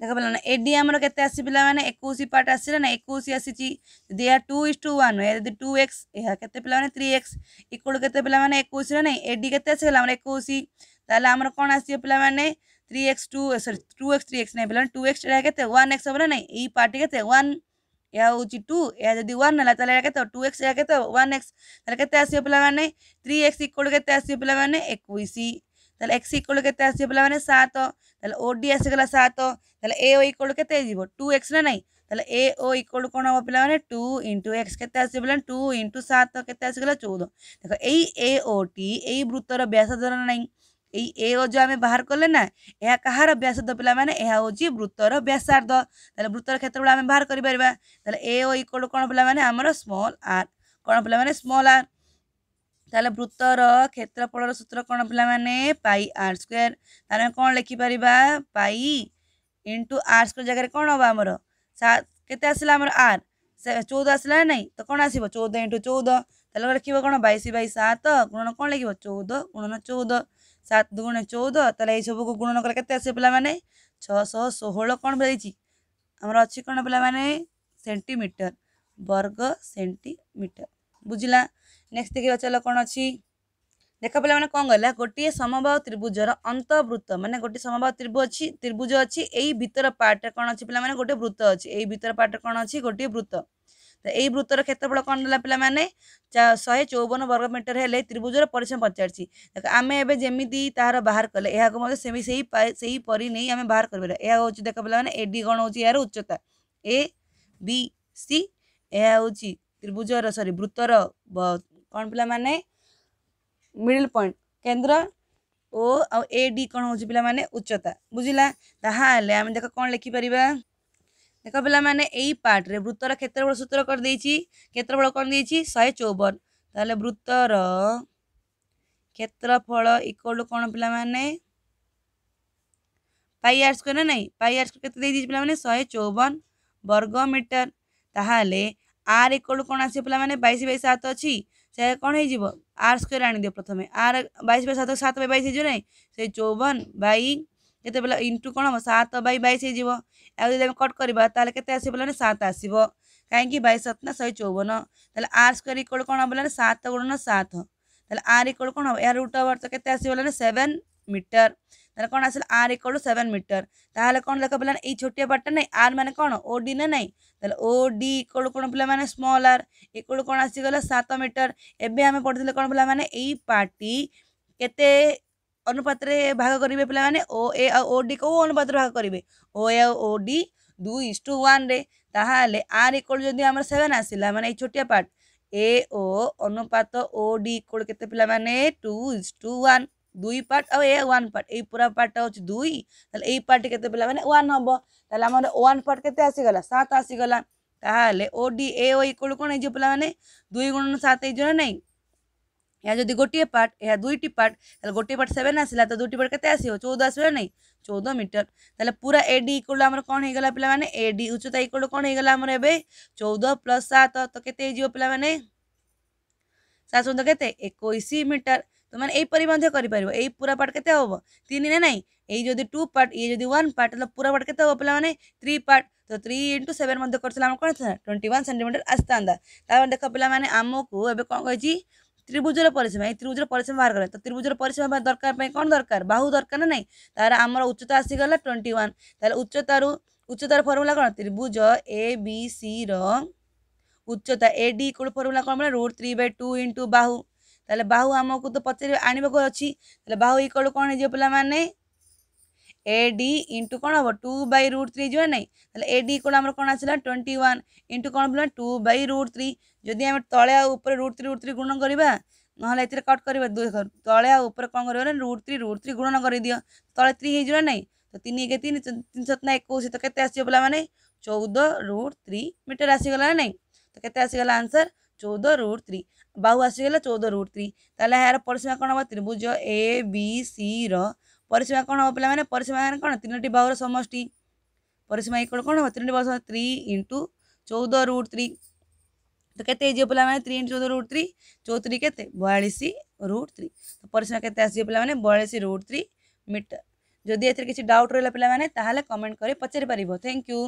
देख पाला ना आम के मैंने एक पार्ट आसा ना एक आसी G two is to one यदि टू एक्स यह पाने थ्री एक्स इक्वल के पाने एक ना एडी के आसगला एक आमर कौन आस पाने three X two sorry two X three X ना पे टू एक्स के वन एक्स हम ना ये पार्ट के वन यह हूँ टू या जब वन तक टू एक्स वन एक्स के आस पाने थ्री एक्स इक्वल के पे पाने एक ତାହେଲେ ଏକ୍ସ ଇକ୍ୱାଲ୍ କେତେ ଆସିବ ପିଲାମାନେ ସାତ ତାହେଲେ ଓ ଡି ଆସିଗଲା ସାତ ତାହେଲେ ଏ ଓ ଇକ୍ୱାଲ୍ କେତେ ହେଇଯିବ ଟୁ ଏକ୍ସ ନା ନାହିଁ ତାହେଲେ ଏ ଓ ଇକ୍ୱାଲ୍ କ'ଣ ହେବ ପିଲାମାନେ ଟୁ ଇଣ୍ଟୁ ଏକ୍ସ କେତେ ଆସିବ ପିଲାମାନେ ଟୁ ଇଣ୍ଟୁ ସାତ କେତେ ଆସିଗଲା ଚଉଦ ଦେଖ ଏଇ ଏ ଓ ଟି ଏଇ ବୃତ୍ତର ବ୍ୟାସାର୍ଦ୍ଧ ନା ନାହିଁ এই এ ও যে আমি বাহার কলে না এ কাহার ব্যাসার্ধ পিলা মানে এ হচ্ছে বৃত্তর ব্যাসার্ধ তাহলে বৃত্তর ক্ষেত্রবেলে আমি বাহার করে পারা তাহলে এ ও ইকোল কোণ পিলা মানে আমার স্মল আর কোণ পিলা মানে স্মল আর তাহলে বৃত্তর ক্ষেত্রফলর সূত্র কোণ পিলামানে পাই আর স্কোয়ার তাহলে কোণ লেখিপারিবা পাই ইন্টু আর স্কোয়ার জায়গায় কোণ হব আমার সাত কেতে আসলা আমার আর চৌদ আসলা না তো কোণ আসব চৌদ ইন্টু চৌদ তাহলে লেখিব কোণ বাইশ বাই সাত গুণন কোণ লেখিব চৌদ গুণন চৌদ সাত দুগুণে চৌদ তাহলে এইসবুকু গুণন কলে কেতে আসে পিলামানে ছশহ ষোহল কোণ বেড়েছি আমার অছি কোণ পিলামানে সেন্টিমিটর বর্গ সেন্টিমিটর বুঝিলা ନେକ୍ସଟ ଦେଖିବା ଚାଲ କ'ଣ ଅଛି ଦେଖ ପିଲାମାନେ କ'ଣ ଗଲା ଗୋଟିଏ ସମବାୟ ତ୍ରିଭୁଜର ଅନ୍ତବୃତ୍ତ ମାନେ ଗୋଟିଏ ସମବାୟ ତ୍ରିଭୁଜ ଅଛି ତ୍ରିଭୁଜ ଅଛି ଏଇ ଭିତର ପାର୍ଟରେ କ'ଣ ଅଛି ପିଲାମାନେ ଗୋଟେ ବୃତ୍ତ ଅଛି ଏଇ ଭିତର ପାର୍ଟରେ କ'ଣ ଅଛି ଗୋଟିଏ ବୃତ୍ତ ତ ଏଇ ବୃତ୍ତର କ୍ଷେତ୍ରଫଳ କ'ଣ ଦେଲା ପିଲାମାନେ ଶହେ ଚଉବନ ବର୍ଗ ମିଟର ହେଲେ ତ୍ରିଭୁଜର ପରିସୀମା ପଚାରିଛି ଆମେ ଏବେ ଯେମିତି ତାହାର ବାହାର କଲେ ଏହାକୁ ମଧ୍ୟ ସେମିତି ସେଇ ସେହିପରି ନେଇ ଆମେ ବାହାର କରିପାରିବା ଏହା ହେଉଛି ଦେଖ ପିଲାମାନେ ଏ ଡି କ'ଣ ହେଉଛି ଏହାର ଉଚ୍ଚତା ଏ ବି ସି ଏହା ହେଉଛି ତ୍ରିଭୁଜର ସରି ବୃତ୍ତର କ'ଣ ପିଲାମାନେ ମିଡ଼ିଲ୍ ପଏଣ୍ଟ କେନ୍ଦ୍ର ଓ ଆଉ ଏ ଡି କ'ଣ ହେଉଛି ପିଲାମାନେ ଉଚ୍ଚତା ବୁଝିଲା ତାହେଲେ ଆମେ ଦେଖ କ'ଣ ଲେଖିପାରିବା ଦେଖ ପିଲାମାନେ ଏଇ ପାର୍ଟରେ ବୃତ୍ତର କ୍ଷେତ୍ରଫଳ ସୂତ୍ର କରିଦେଇଛି କ୍ଷେତ୍ରଫଳ କ'ଣ ଦେଇଛି ଶହେ ଚଉବନ ତାହେଲେ ବୃତ୍ତର କ୍ଷେତ୍ରଫଳ ଇକ୍ୱାଲ୍ ଟୁ କ'ଣ ପିଲାମାନେ ପାଇ ଆର୍ ସ୍କୋୟାର ନା ନାହିଁ ପାଇ ଆର୍ ସ୍କୋୟାର କେତେ ଦେଇଦେଇଛି ପିଲାମାନେ ଶହେ ଚଉବନ ବର୍ଗ ମିଟର ତାହେଲେ ଆର୍ ଇକ୍ୱାଲ୍ ଟୁ କ'ଣ ଆସିବ ପିଲାମାନେ ବାଇଶ ବାଇଶ ସାତ ଅଛି ସେ କ'ଣ ହେଇଯିବ ଆର୍ ସ୍କୋୟାର ଆଣିଦିଅ ପ୍ରଥମେ ଆର୍ ବାଇଶ ବାଇ ସାତ ସାତ ବାଇ ବାଇଶ ହେଇଯିବ ନାହିଁ ସେଇ ଚଉବନ ବାଇ କେତେ ବୋଲେ ଇଣ୍ଟୁ କ'ଣ ହେବ ସାତ ବାଇ ବାଇଶ ହେଇଯିବ ଆଉ ଯଦି ଆମେ କଟ୍ କରିବା ତାହେଲେ କେତେ ଆସିବ ବୋଲେ ସାତ ଆସିବ କାହିଁକି ବାଇଶ ସାତ ନା ଶହେ ଚଉବନ ତାହେଲେ ଆର୍ ସ୍କୋୟାର ଇକ୍ୱାଲ୍ କ'ଣ ହେବ ବୋଲେ ସାତ ଗୁଣନ ସାତ ତାହେଲେ ଆର୍ ଇକ୍ୱାଲ୍ କ'ଣ ହେବ ଏହାର ରୁଟ୍ ଓଭର୍ ତ କେତେ ଆସିବ ବୋଲେ ସେଭେନ୍ ମିଟର ତାହେଲେ କ'ଣ ଆସିଲା R equal to seven metre ତାହେଲେ କ'ଣ ଦେଖ ପିଲାମାନେ ଏଇ ଛୋଟିଆ ପାର୍ଟଟା ନାହିଁ ଆର୍ ମାନେ କ'ଣ ଓ ଡି ନା ନାହିଁ ତାହେଲେ ଓ ଡି ଇକ୍ୱାଲ୍ କ'ଣ ପିଲାମାନେ ସ୍ମଲ୍ ଆର୍ ଇକ୍ୱାଲ୍ କ'ଣ ଆସିଗଲା ସାତ ମିଟର ଏବେ ଆମେ ପଢ଼ିଥିଲେ କ'ଣ ପିଲାମାନେ ଏଇ ପାର୍ଟି କେତେ ଅନୁପାତରେ ଭାଗ କରିବେ ପିଲାମାନେ ଓ ଏ ଆଉ ଓ ଡି କେଉଁ ଅନୁପାତରେ ଭାଗ କରିବେ ଓ ଏ ଆଉ ଓ ଡି ଦୁଇ ଇସ୍ ଟୁ ୱାନ୍ରେ ତାହେଲେ ଆର୍ ଇକ୍ୱାଲ୍ ଯଦି ଆମର ସେଭେନ୍ ଆସିଲା ମାନେ ଏଇ ଛୋଟିଆ ପାର୍ଟ ଏ ଓ ଅନୁପାତ ଓ ଡି ଇକ୍ୱାଲ୍ କେତେ ପିଲାମାନେ ଟୁ ଇସ୍ ଟୁ ୱାନ୍ दुई पार्ट आ वन पार्ट ये पूरा पार्टा हूँ दुई तेल यही पार्ट के मैंने वन हम तो आम वन पार्ट के आसीगला सात आसीगला ताले ओ डी ए ओक्ल कौन हो पाने दुई गुण सात हो ना यहाँ जदि गोटे पार्ट यह दुईट पार्ट तेज़ गोटे पार्ट सेवेन आसा तो दुईट पार्ट के आस चौदह आसो ना चौदह मीटर तेल पूरा ए डी इक्वल आम कौन हो पे मैंने ए डी उच्चता इक्वल कौन हो गला चौदह प्लस सात तो के पाने सात सौ तो के एक मीटर তোমার এইপরি মধ্যে করিপার এই পুরা পার্ট কেতে হব তিন না নাই এই যদি টু পার্ট ইয়ে যদি ওয়ান পার্ট তাহলে পুরা পার্ট কেতে হব পিলা মানে থ্রি পার্ট তো থ্রি ইন্টু সেভেন মধ্যে করছিল আমার কোণ টোয়েন্টি ওয়ান সেন্টিমিটার আসতা তাহলে দেখ পিলা মানে আমকু এবে কম কইছি ত্রিভুজর পরিসীমা এই ত্রিভুজর পরিসীমা বাহার কলে তো ত্রিভুজর পরিসীমা বা দরকার পাই কোন দরকার বাহু দরকার না নাই তাহলে আমার উচ্চতা আসিগলা টোয়েন্টি ওয়ান তাহলে উচ্চতার উচ্চতার ফর্মুলা কোণ ত্রিভুজ এ বি সি র উচ্চতা এ ডি ইকুয়াল ফর্মুলা কোণ মানে root three by two into বাহু ତାହେଲେ ବାହୁ ଆମକୁ ତ ପଚାରିବେ ଆଣିବାକୁ ଅଛି ତାହେଲେ ବାହୁ ଇକ୍ୱାଲ୍ କ'ଣ ହେଇଯିବ ପିଲାମାନେ ଏ ଡି ଇଣ୍ଟୁ କ'ଣ ହେବ ଟୁ ବାଇ ରୁଟ୍ ଥ୍ରୀ ଯିବ ନାହିଁ ତାହେଲେ ଏ ଡି ଇକ୍ୱାଲ୍ ଆମର କ'ଣ ଆସିଲା ଟ୍ୱେଣ୍ଟି ୱାନ୍ ଇଣ୍ଟୁ କ'ଣ ପିଲା ଟୁ ବାଇ ରୁଟ୍ ଥ୍ରୀ ଯଦି ଆମେ ତଳେ ଆଉ ଉପରେ ରୁଟ୍ ଥ୍ରୀ ରୁଟ୍ ଥ୍ରୀ ଗୁଣ କରିବା ନହେଲେ ଏଥିରେ କଟ୍ କରିବା ଦୁଇ ତଳେ ଆଉ ଉପରେ କ'ଣ କରିବ ନା ରୁଟ୍ ଥ୍ରୀ ରୁଟ୍ ଥ୍ରୀ ଗୁଣନ କରିଦିଅ ତଳେ ଥ୍ରୀ ହେଇଯିବ ନାହିଁ ତ ତିନି ଏକ ତିନି ତିନି ସତନା ଏକୋଇଶ ତ କେତେ ଆସିବ ପିଲାମାନେ ଚଉଦ ରୁଟ୍ ଥ୍ରୀ ମିଟର ଆସିଗଲା ନାହିଁ ତ କେତେ ଆସିଗଲା ଆନ୍ସର୍ चौदह रुट थ्री बाहू आसी आसगे चौदह रुट थ्री तेल यार परसीमा कौन हम त्रिभुज ए बी सी रिसीमा कौन हम पे परसीमा मैंने कौन तीनो बाहूर समस्ट परसीमा इक्वल कौन हाँ तीनो बाहू थ्री इंटु चौदह रुट थ्री तो कैसे हो पे मैंने थ्री इंटु चौदह रुट थ्री चौथरी के बयालीस रुट थ्री तो परसीमा के पाने बयालीस रुट थ्री मीटर जदि ए किसी डाउट रहा पे कमेंट कर पचारिपार थैंक यू